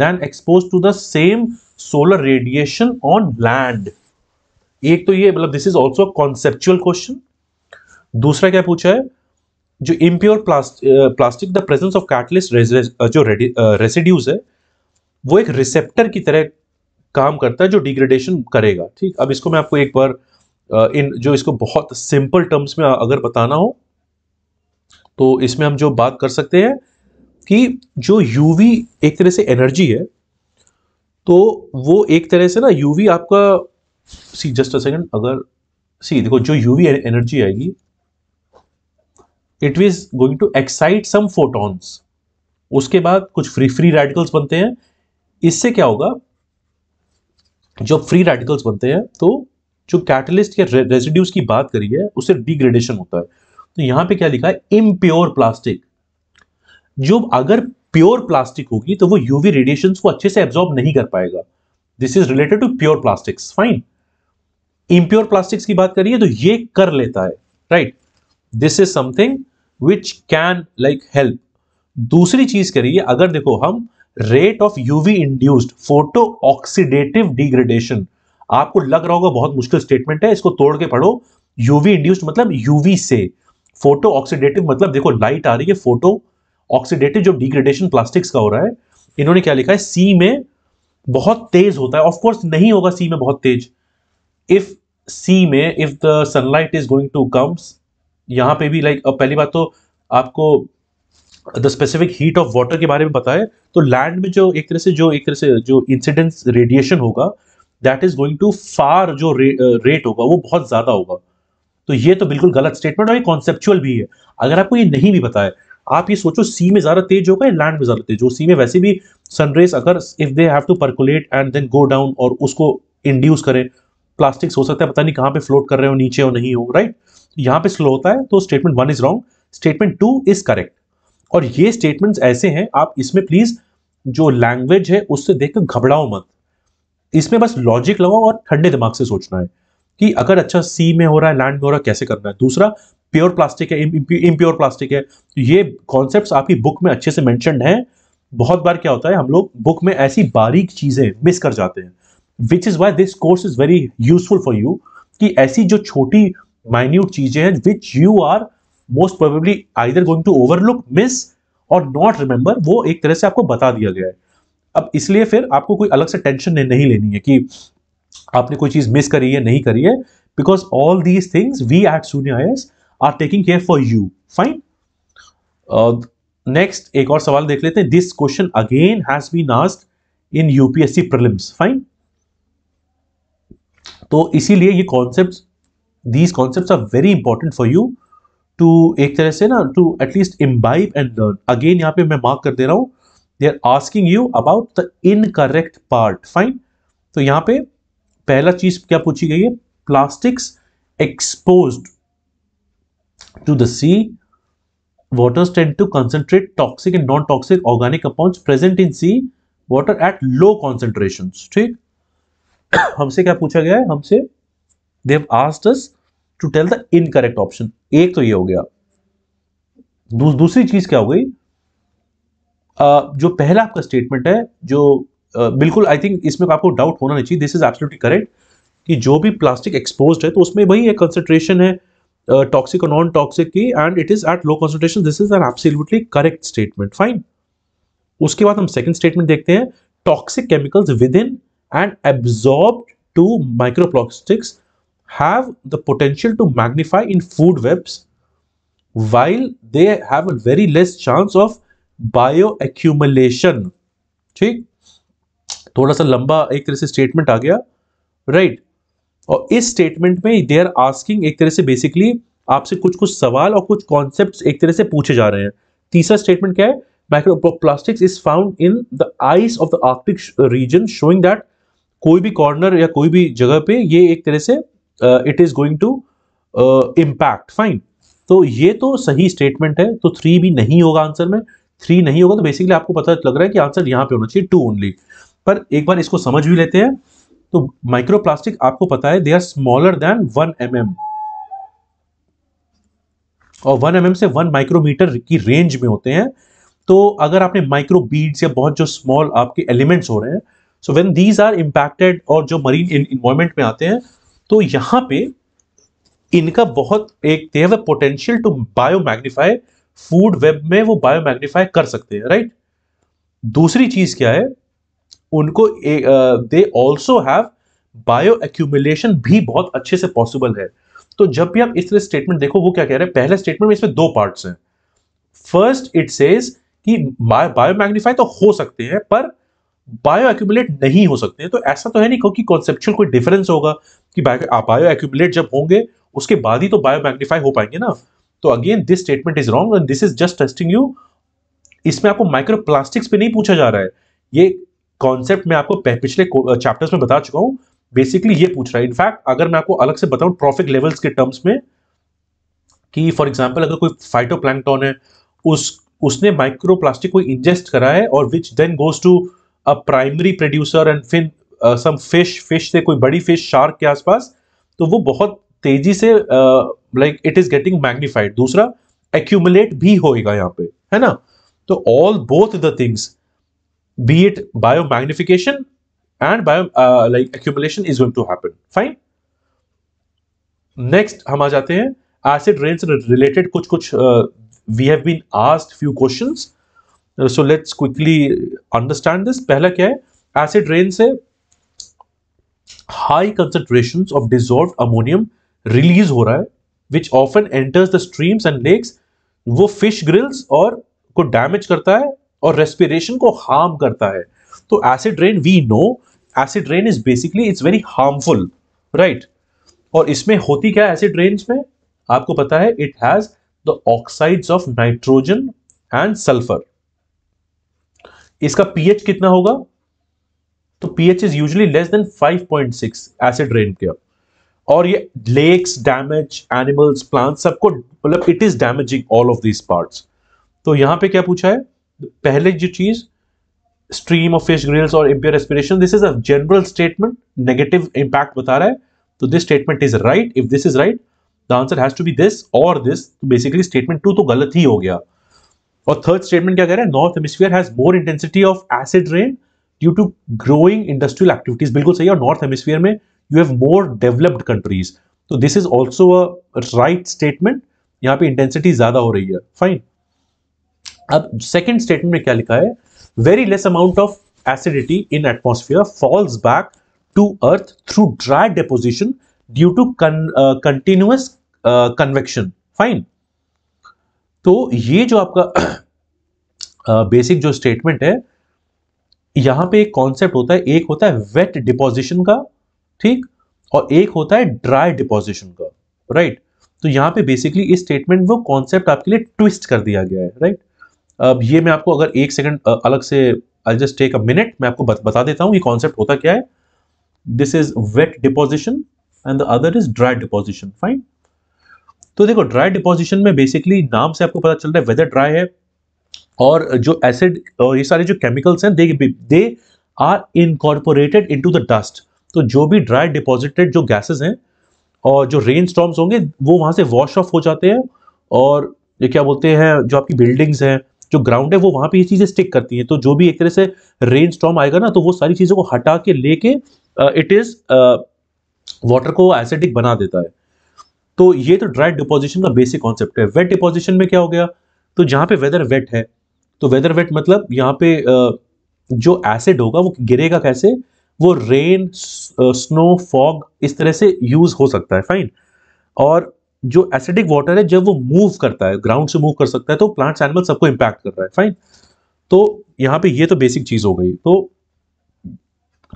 than expose to the same solar radiation on land एक तो ये मतलब this is also conceptual question दूसरा क्या पूछा है जो impure plastic the presence of catalyst जो रेसिड्यूज है वो एक रिसेप्टर की तरह काम करता है जो डिग्रेडेशन करेगा ठीक अब इसको मैं आपको एक बार इन जो इसको बहुत सिंपल टर्म्स में अगर बताना हो तो इसमें हम जो बात कर सकते हैं कि जो यूवी एक तरह से एनर्जी है तो वो एक तरह से ना यूवी आपका सी जस्ट अ सेकंड अगर सी देखो जो यूवी एनर्जी आएगी it is going to excite some photons उसके बाद कुछ फ्री फ्री रेडिकल्स बनते हैं इससे क्या होगा जो फ्री रेडिकल्स बनते हैं तो जो कैटलिस्ट या रेजिड्यूज की बात करी है उसे डिग्रेडेशन होता है तो यहां पे क्या लिखा है इम्प्योर प्लास्टिक जो अगर प्योर प्लास्टिक होगी तो वो यूवी रेडिएशन को अच्छे से एब्जॉर्ब नहीं कर पाएगा this is related to pure plastics fine impure plastics की बात करिए तो ये कर लेता है right this is something which can like help दूसरी चीज करिए अगर देखो हम rate of UV induced photo oxidative degradation आपको लग रहा होगा बहुत मुश्किल स्टेटमेंट है इसको तोड़ के पढ़ो यूवी इंड्यूस्ड मतलब यूवी से फोटो ऑक्सीडेटिव मतलब देखो लाइट आ रही है फोटो ऑक्सीडेटिव जो डिग्रेडेशन प्लास्टिक्स का हो रहा है इन्होंने क्या लिखा है सी में बहुत तेज होता है ऑफकोर्स नहीं होगा सी में बहुत तेज इफ सी में if the sunlight is going to comes यहां पे भी लाइक like, पहली बात तो आपको the specific heat of water के बारे में बताए तो लैंड में जो एक तरह से जो एक तरह से जो इंसिडेंस रेडिएशन होगा that is going to far जो रे, रेट होगा वो बहुत ज्यादा होगा तो ये तो बिल्कुल गलत स्टेटमेंट और ये कॉन्सेप्चुअल भी है अगर आपको ये नहीं भी पता है आप ये सोचो सी में ज्यादा तेज होगा या लैंड में ज्यादा तेज हो सी में वैसे भी सनरेज अगर if they have to percolate and then go down और उसको इंड्यूस करें प्लास्टिक्स हो सकता है पता नहीं कहाँ पे फ्लोट कर रहे हो नीचे हो नहीं हो राइट यहाँ पे स्लो होता है तो statement one is wrong statement two is correct और ये स्टेटमेंट्स ऐसे हैं आप इसमें प्लीज जो लैंग्वेज है उससे देखकर घबराओ मत इसमें बस लॉजिक लगाओ और ठंडे दिमाग से सोचना है कि अगर अच्छा सी में हो रहा है लैंड में हो रहा है कैसे करना है दूसरा प्योर प्लास्टिक है इम्प्योर प्लास्टिक है तो ये कॉन्सेप्ट आपकी बुक में अच्छे से मैंशन है बहुत बार क्या होता है हम लोग बुक में ऐसी बारीक चीज़ें मिस कर जाते हैं which is why this course is very useful for you कि ऐसी जो छोटी माइन्यूट चीज़ें हैं which you are most probably either going to overlook miss और नॉट रिमेंबर वो एक तरह से आपको बता दिया गया है अब इसलिए फिर आपको कोई अलग से टेंशन नहीं लेनी है कि आपने कोई चीज़ मिस करी है नहीं करी है because all these things we at Sunya are taking care for you fine next एक और सवाल देख लेते हैं this question again has been asked in UPSC prelims fine तो इसीलिए ये concept these concept are very important for you to एक तरह से ना to at least imbibe and learn again यहां पे मैं मार्क कर दे रहा हूं they are asking you about the incorrect part fine तो यहां पे पहला चीज क्या पूछी गई है plastics expose to the sea waters tend to concentrate toxic and non toxic organic compound present in sea water at low concentration ठीक हमसे क्या पूछा गया है हमसे they've asked to tell the incorrect option एक तो ये हो गया दू, दूसरी चीज क्या हो गई जो पहला आपका स्टेटमेंट है जो बिल्कुल आई थिंक इसमें आपको डाउट होना नहीं चाहिए दिस इज एब्सोल्युटली करेक्ट कि जो भी प्लास्टिक एक्सपोज है तो उसमें भाई एक कंसेंट्रेशन है टॉक्सिक और नॉन टॉक्सिक की and it is at low concentration this is an absolutely correct statement fine उसके बाद हम सेकेंड स्टेटमेंट देखते हैं toxic chemicals within and absorb to microplastics have the potential to magnify in food webs while they have a very less chance of bio accumulation ठीक थोड़ा सा लंबा एक तरह से स्टेटमेंट आ गया राइट और इस स्टेटमेंट में दे आर आस्किंग एक तरह से बेसिकली आपसे कुछ कुछ सवाल और कुछ कॉन्सेप्ट एक तरह से पूछे जा रहे हैं तीसरा स्टेटमेंट क्या है microplastics is found in the ice of the Arctic region showing that कोई भी कॉर्नर या कोई भी जगह पे ये एक तरह से it is going to impact fine तो ये तो सही स्टेटमेंट है तो थ्री भी नहीं होगा आंसर में थ्री नहीं होगा तो बेसिकली आपको पता लग रहा है कि आंसर यहाँ पे होना चाहिए टू ओनली पर एक बार इसको समझ भी लेते हैं तो माइक्रो आपको पता है they are smaller than one m और वन एम mm से वन माइक्रोमीटर की रेंज में होते हैं तो अगर आपने माइक्रो बीड्स या बहुत जो स्मॉल आपके एलिमेंट्स हो रहे हैं so when these are impacted और जो मरीन इन्वायरमेंट में आते हैं तो यहाँ पे इनका बहुत एक they have a potential to bio magnify food web में वो मैग्निफाई कर सकते हैं राइट दूसरी चीज क्या है उनको they also have bio accumulation भी बहुत अच्छे से पॉसिबल है तो जब भी आप इस तरह स्टेटमेंट देखो वो क्या कह रहे हैं पहले स्टेटमेंट में इसमें दो पार्ट है फर्स्ट इट सेज कि बायो मैग्निफाई तो हो सकते हैं पर बायो एक्यूमुलेट नहीं हो सकते हैं तो ऐसा तो है नहीं क्योंकि कॉन्सेप्चुअल कोई डिफरेंस होगा कि बायो एक्यूमुलेट जब होंगे उसके बाद ही तो बायो मैग्निफाई हो पाएंगे ना तो again this statement is wrong and this is just testing you इसमें आपको माइक्रो प्लास्टिक्स पे नहीं पूछा जा रहा है ये कॉन्सेप्ट मैं आपको पिछले चैप्टर्स में बता चुका हूं बेसिकली ये पूछ रहा है इनफैक्ट अगर मैं आपको अलग से बताऊं ट्रॉफिक लेवल्स के टर्म्स में कि फॉर एग्जाम्पल अगर कोई फाइटो है उस उसने माइक्रो प्लास्टिक को इंजेस्ट करा है और which then goes to a primary producer and fin some fish fish से कोई बड़ी फिश शार्क के आसपास तो वो बहुत तेजी से like it is getting magnified दूसरा एक्यूमुलेट भी होएगा यहाँ पे है ना तो all both the things be it bio magnification and bio like accumulation is going to happen fine next हम आ जाते हैं एसिड रेन से रिलेटेड कुछ कुछ we have been asked few questions so let's quickly understand this पहला क्या है एसिड रेन से high concentration of dissolve ammonium release हो रहा है which often enters the streams and lakes वो फिश ग्रिल्स और को डैमेज करता है और रेस्पिरेशन को हार्म करता है तो acid rain we know acid rain is basically it's very harmful right और इसमें होती क्या एसिड रेन में आपको पता है it has the oxides of nitrogen and sulphur इसका पीएच कितना होगा तो pH is usually less than 5.6 acid rain के और ये लेक्स डैमेज एनिमल्स प्लांट सबको मतलब it is damaging all of this parts तो यहां पे क्या पूछा है पहले जो चीज स्ट्रीम ऑफ फिश ग्रिल्स और impure aspiration this is a general statement negative impact बता रहा है तो this statement is right if this is right the answer has to be this और दिस बेसिकली स्टेटमेंट टू तो गलत ही हो गया और थर्ड स्टेटमेंट क्या कह रहे हैं north hemisphere has more intensity of acid rain due to growing industrial activities बिल्कुल सही है और नॉर्थ हेमिस्फीयर में you have more developed countries तो this is also a right statement यहां पे इंटेंसिटी ज्यादा हो रही है फाइन अब सेकेंड स्टेटमेंट में क्या लिखा है very less amount of acidity in atmosphere falls back to earth through dry deposition due to continuous convection fine तो ये जो आपका बेसिक uh, जो स्टेटमेंट है यहां पे एक कॉन्सेप्ट होता है एक होता है वेट डिपोजिशन का ठीक और एक होता है ड्राई डिपोजिशन का राइट तो यहां पे बेसिकली इस स्टेटमेंट वो कॉन्सेप्ट आपके लिए ट्विस्ट कर दिया गया है राइट अब ये मैं आपको अगर एक सेकंड अलग से I just take a minute मैं आपको बता देता हूं ये कॉन्सेप्ट होता क्या है this is wet deposition and the other is dry deposition fine तो देखो ड्राई डिपोजिशन में बेसिकली नाम से आपको पता चल रहा है वेदर ड्राई है और जो एसिड और ये सारे जो केमिकल्स हैं they they are incorporated into the dust तो जो भी ड्राई डिपॉजिटेड जो गैसेज हैं और जो रेन स्टॉम्स होंगे वो वहाँ से वॉश ऑफ हो जाते हैं और ये क्या बोलते हैं जो आपकी बिल्डिंग्स हैं जो ग्राउंड है वो वहाँ पे ये चीज़ें स्टिक करती हैं तो जो भी एक तरह से रेन स्टॉम आएगा ना तो वो सारी चीज़ों को हटा के लेके इट इज़ वाटर को एसिडिक बना देता है तो ये तो ड्राई डिपोजिशन का बेसिक कॉन्सेप्ट है वेट डिपोजिशन में क्या हो गया तो जहाँ पे वेदर वेट है तो वेदर वेट मतलब यहाँ पे uh, जो एसिड होगा वो गिरेगा कैसे वो रेन स्नो फॉग इस तरह से यूज हो सकता है फाइन और जो एसिडिक वाटर है जब वो मूव करता है ग्राउंड से मूव कर सकता है तो प्लांट्स एनिमल सबको इंपैक्ट कर रहा है फाइन तो यहाँ पे ये तो बेसिक चीज हो गई तो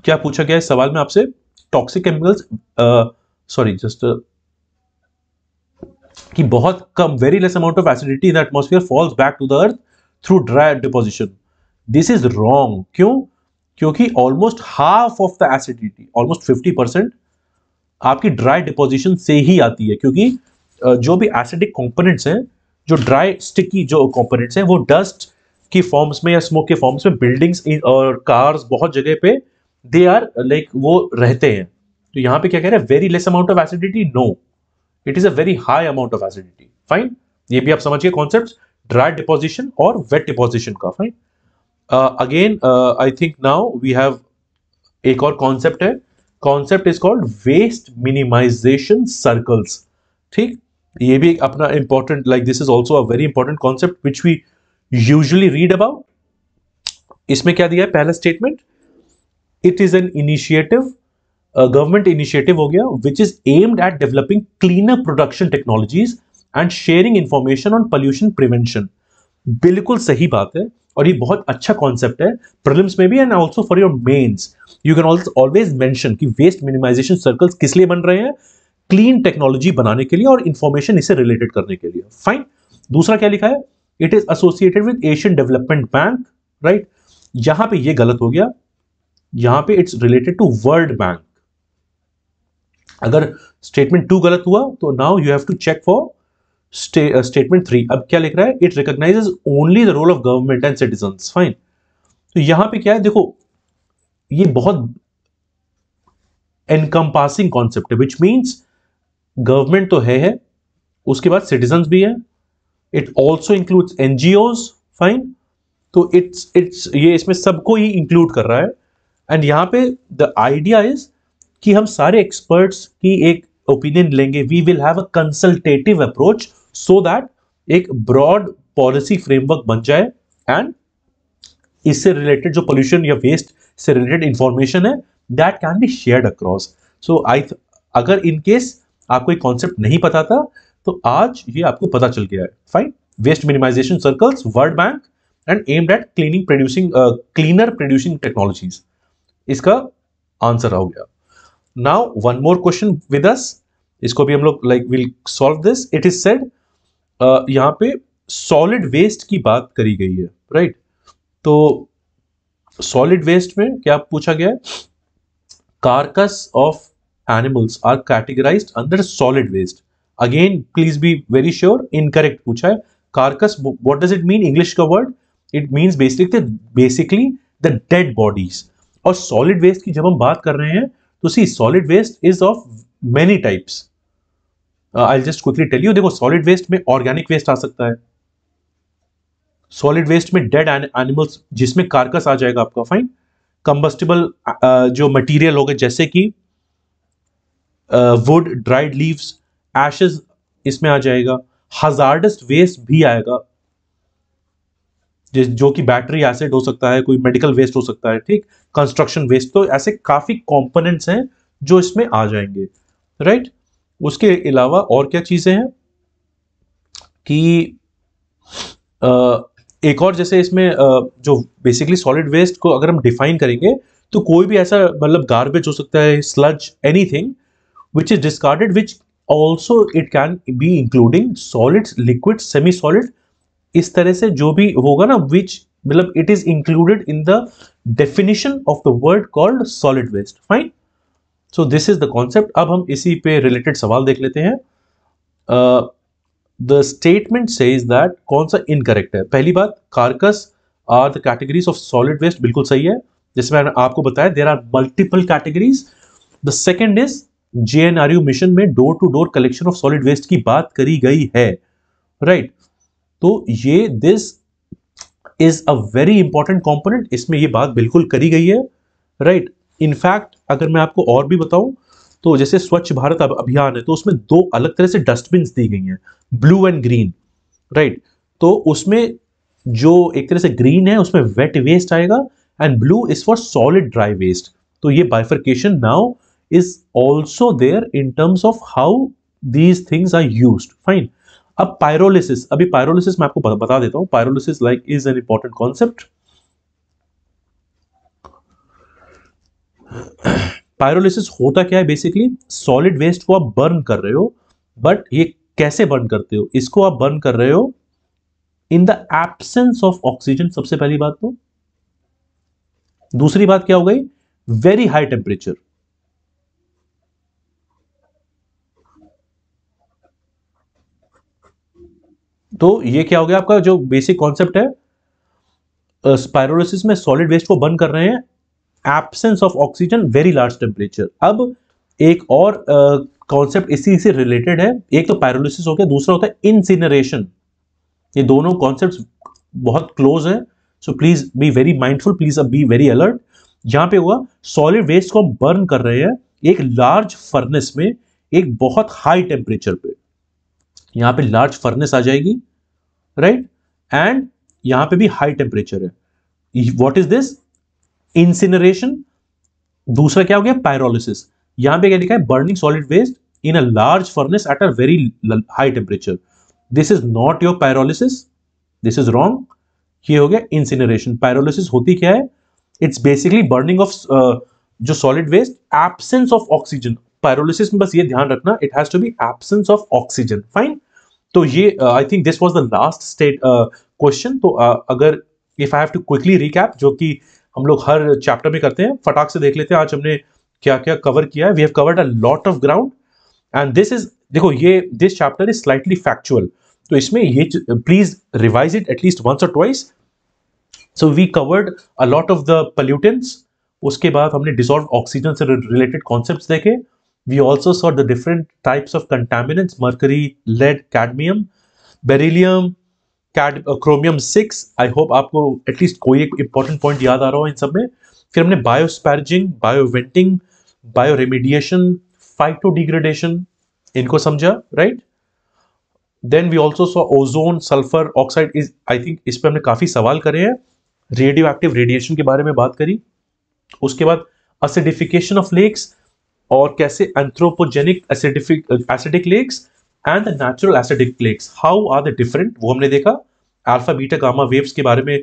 क्या पूछा गया है सवाल में आपसे टॉक्सिक केमिकल्स सॉरी जस्ट कि बहुत कम very less amount of acidity in atmosphere falls back to the earth through dry deposition this is wrong क्यों क्योंकि almost half of the acidity almost 50 percent आपकी ड्राई डिपोजिशन से ही आती है क्योंकि जो भी एसिडिक कंपोनेंट्स हैं जो ड्राई स्टिकी जो कंपोनेंट्स हैं वो डस्ट की फॉर्म्स में या स्मोक के फॉर्म्स में बिल्डिंग्स और कार्स बहुत जगह पे दे आर लाइक वो रहते हैं तो यहाँ पे क्या कह रहे हैं very less amount of acidity no it is a very high amount of acidity fine ये भी आप समझिए कॉन्सेप्ट ड्राई डिपोजिशन और वेट डिपोजिशन का fine again I think now we have एक और कॉन्सेप्ट है concept is called waste minimization circles ठीक ये भी अपना important like this is also a very important concept which we usually read about इसमें क्या दिया है पहला statement it is an initiative government initiative हो गया which is aimed at developing cleaner production technologies and sharing information on pollution prevention बिल्कुल सही बात है और ये बहुत अच्छा कॉन्सेप्ट है प्रिलिम्स में भी and also for your mains you can also always mention कि वेस्ट मिनिमाइजेशन सर्कल्स किस लिए बन रहे हैं क्लीन टेक्नोलॉजी बनाने के लिए और इन्फॉर्मेशन इसे रिलेटेड करने के लिए फाइन दूसरा क्या लिखा है it is associated with Asian Development Bank right यहां पे ये गलत हो गया यहां पे it's related to World Bank अगर स्टेटमेंट टू गलत हुआ तो now you have to check for statement three uh, अब क्या लिख रहा है it recognizes only the role of government and citizen fine तो यहां पे क्या है देखो ये बहुत एनकम्पासिंग कॉन्सेप्ट है विच मीन्स गवर्नमेंट तो है है उसके बाद सिटीजन भी है it also includes NGO fine तो इट्स इट्स ये इसमें सबको ही इंक्लूड कर रहा है एंड यहां पे द आइडिया इज कि हम सारे एक्सपर्ट्स की एक ओपिनियन लेंगे we will have a consultative approach so that एक ब्रॉड पॉलिसी फ्रेमवर्क बन जाए एंड इससे रिलेटेड जो पोल्यूशन या वेस्ट से रिलेटेड इंफॉर्मेशन है that can be shared across so I अगर इन केस आपको एक कॉन्सेप्ट नहीं पता था तो आज ये आपको पता चल गया है fine waste minimization circles World Bank and aimed at cleaning producing cleaner producing technologies इसका आंसर हो गया now one more question with us इसको भी हम लोग like will solve this it is said यहाँ पे सॉलिड वेस्ट की बात करी गई है राइट तो सॉलिड वेस्ट में क्या पूछा गया है carcass of animals are categorize under solid waste again please be very sure incorrect पूछा है carcass what does it mean English का word it means basically basically the dead bodies और सॉलिड वेस्ट की जब हम बात कर रहे हैं तो see solid waste is of many types I just quickly tell you देखो सॉलिड वेस्ट में ऑर्गेनिक वेस्ट आ सकता है सॉलिड वेस्ट में डेड एनिमल्स जिसमें कार्कस आ जाएगा आपका फाइन कंबस्टेबल uh, जो मटेरियल हो गए जैसे कि वुड ड्राइड लीव्स एशेस इसमें आ जाएगा हजार्डस वेस्ट भी आएगा जो कि बैटरी एसिड हो सकता है कोई मेडिकल वेस्ट हो सकता है ठीक कंस्ट्रक्शन वेस्ट तो ऐसे काफी कॉम्पोनेंट्स हैं जो इसमें आ जाएंगे राइट right? उसके अलावा और क्या चीज़ें हैं कि आ, एक और जैसे इसमें आ, जो बेसिकली सॉलिड वेस्ट को अगर हम डिफाइन करेंगे तो कोई भी ऐसा मतलब गार्बेज हो सकता है sludge anything which is discarded which also it can be including solid liquid semi solid इस तरह से जो भी होगा ना विच मतलब it is included in the definition of the word called solid waste fine so this is the concept अब हम इसी पे रिलेटेड सवाल देख लेते हैं द स्टेटमेंट से इज दैट कौन सा इनकरेक्ट है पहली बात carcass are the categories of solid waste बिल्कुल सही है जिसमें मैंने आपको बताया there are multiple categories the second is J N R U mission में door to door collection of solid waste की बात करी गई है राइट right? तो ये this is a very important component इसमें ये बात बिल्कुल करी गई है राइट right? इनफैक्ट अगर मैं आपको और भी बताऊं तो जैसे स्वच्छ भारत अभियान है तो उसमें दो अलग तरह से डस्टबिन दी गई हैं ब्लू एंड ग्रीन राइट तो उसमें जो एक तरह से ग्रीन है उसमें वेट वेस्ट आएगा and blue is for solid dry waste तो ये bifurcation now is also there in terms of how these things are use fine अब पायरोलिसिस अभी पायरोलिसिस मैं आपको बता देता हूँ pyrolysis like is an important concept pyrolysis होता क्या है बेसिकली सॉलिड वेस्ट को आप बर्न कर रहे हो बट ये कैसे बर्न करते हो इसको आप बर्न कर रहे हो in the absence of oxygen सबसे पहली बात तो दूसरी बात क्या हो गई वेरी हाई टेम्परेचर तो ये क्या हो गया आपका जो बेसिक कॉन्सेप्ट है स्पायरोलिसिस में सॉलिड वेस्ट को बर्न कर रहे हैं absence of oxygen very large temperature अब एक और कॉन्सेप्ट इसी से रिलेटेड है एक तो पैरोलिसिस हो गया दूसरा होता है इनसिनरेशन ये दोनों कॉन्सेप्ट बहुत क्लोज है so please be very mindful please अब बी वेरी अलर्ट यहां पे हुआ सॉलिड वेस्ट को हम बर्न कर रहे हैं एक लार्ज फर्नेस में एक बहुत हाई टेम्परेचर पे यहां पे लार्ज फर्नेस आ जाएगी राइट right? एंड यहां पे भी हाई टेम्परेचर है व्हाट इज दिस इंसिनरेशन दूसरा क्या हो गया पायरोलिसिस यहां पे क्या लिखा है burning solid waste in a large furnace at a very high temperature this is not your pyrolysis this is wrong ये हो गया इंसिनरेशन पायरोलिसिस होती क्या है इट्स बेसिकली बर्निंग ऑफ जो solid waste absence of oxygen pyrolysis में बस ये ध्यान रखना it has to be absence of oxygen fine तो ये I think this was the last state question तो uh, अगर if I have to quickly recap जो कि हम लोग हर चैप्टर में करते हैं फटाक से देख लेते हैं आज हमने क्या क्या कवर किया है we have covered a lot of ground and this is देखो ये this chapter is slightly factual तो इसमें ये please revise it at least once और twice so we covered a lot of the pollutants उसके बाद हमने डिसॉल्व ऑक्सीजन से रिलेटेड कॉन्सेप्ट देखे we also saw the different types of contaminants mercury lead cadmium beryllium कैड क्रोमियम सिक्स आई होप आपको एटलीस्ट कोई एक इंपॉर्टेंट पॉइंट याद आ रहा हो इन सब में फिर हमने biosparging bioventing bio remediation phyto degradation इनको समझा right then we also so ozone sulphur oxide is I think इस पर हमने काफ़ी सवाल करे हैं रेडियो एक्टिव रेडिएशन के बारे में बात करी उसके बाद असिडिफिकेशन ऑफ लेक्स और कैसे anthropogenic acidific acidic lakes and the natural acidic plates how are the different वो हमने देखा अल्फा बीटा गामा वेव्स के बारे में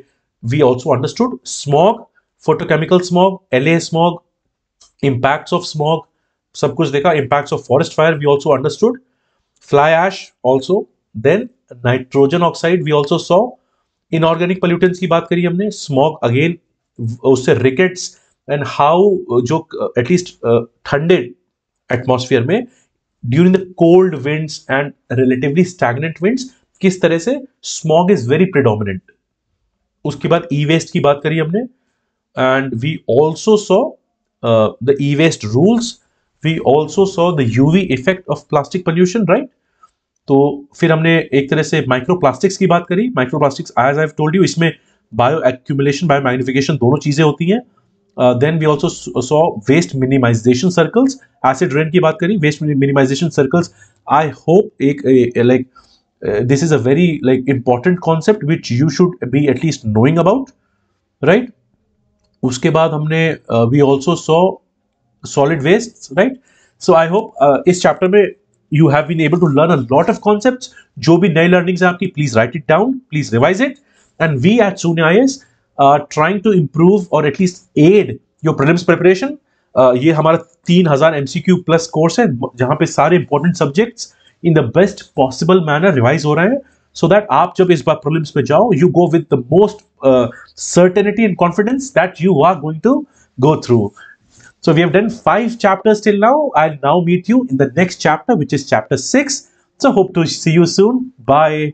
we also understood smog photochemical smog L A smog impact of smog सब कुछ देखा impact of forest fire we also understood fly ash also then nitrogen oxide we also saw inorganic pollutants की बात करी हमने स्मॉग अगेन उससे रिकेट्स एंड हाउ जो एटलीस्ट uh, ठंडे एटमोसफियर में during the cold winds and relatively stagnant winds किस तरह से स्मॉग इज वेरी प्रिडोमिनेंट उसके बाद ई वेस्ट की बात करी हमने and we also saw the E waste rules we also saw the UV effect of plastic pollution right तो फिर हमने एक तरह से माइक्रो प्लास्टिक्स की बात करी microplastics as I told you इसमें बायो एक्यूमुलेशन बायो मैग्निफिकेशन दोनों चीज़ें होती हैं then we also saw waste minimization circles acid rain की बात करी waste minimization circles I hope एक like this is a very like important concept which you should be at least knowing about right उसके बाद हमने we also saw solid waste right so I hope इस चैप्टर में you have been able to learn a lot of concept जो भी नई लर्निंग्स हैं आपकी please write it down please revise it and we at soon I S uh, trying to improve or at least aid your prelims preparation uh, ये हमारा 3000 MCQ प्लस कोर्स है जहाँ पे सारे important subjects in the best possible manner revise हो रहे हैं सो so दैट आप जब इस बार प्रोलिम्स में जाओ you go with the most certainty and confidence that you are going to go through So we have done five chapters till now. I'll now meet you in the next chapter, which is chapter six. So hope to see you soon. Bye.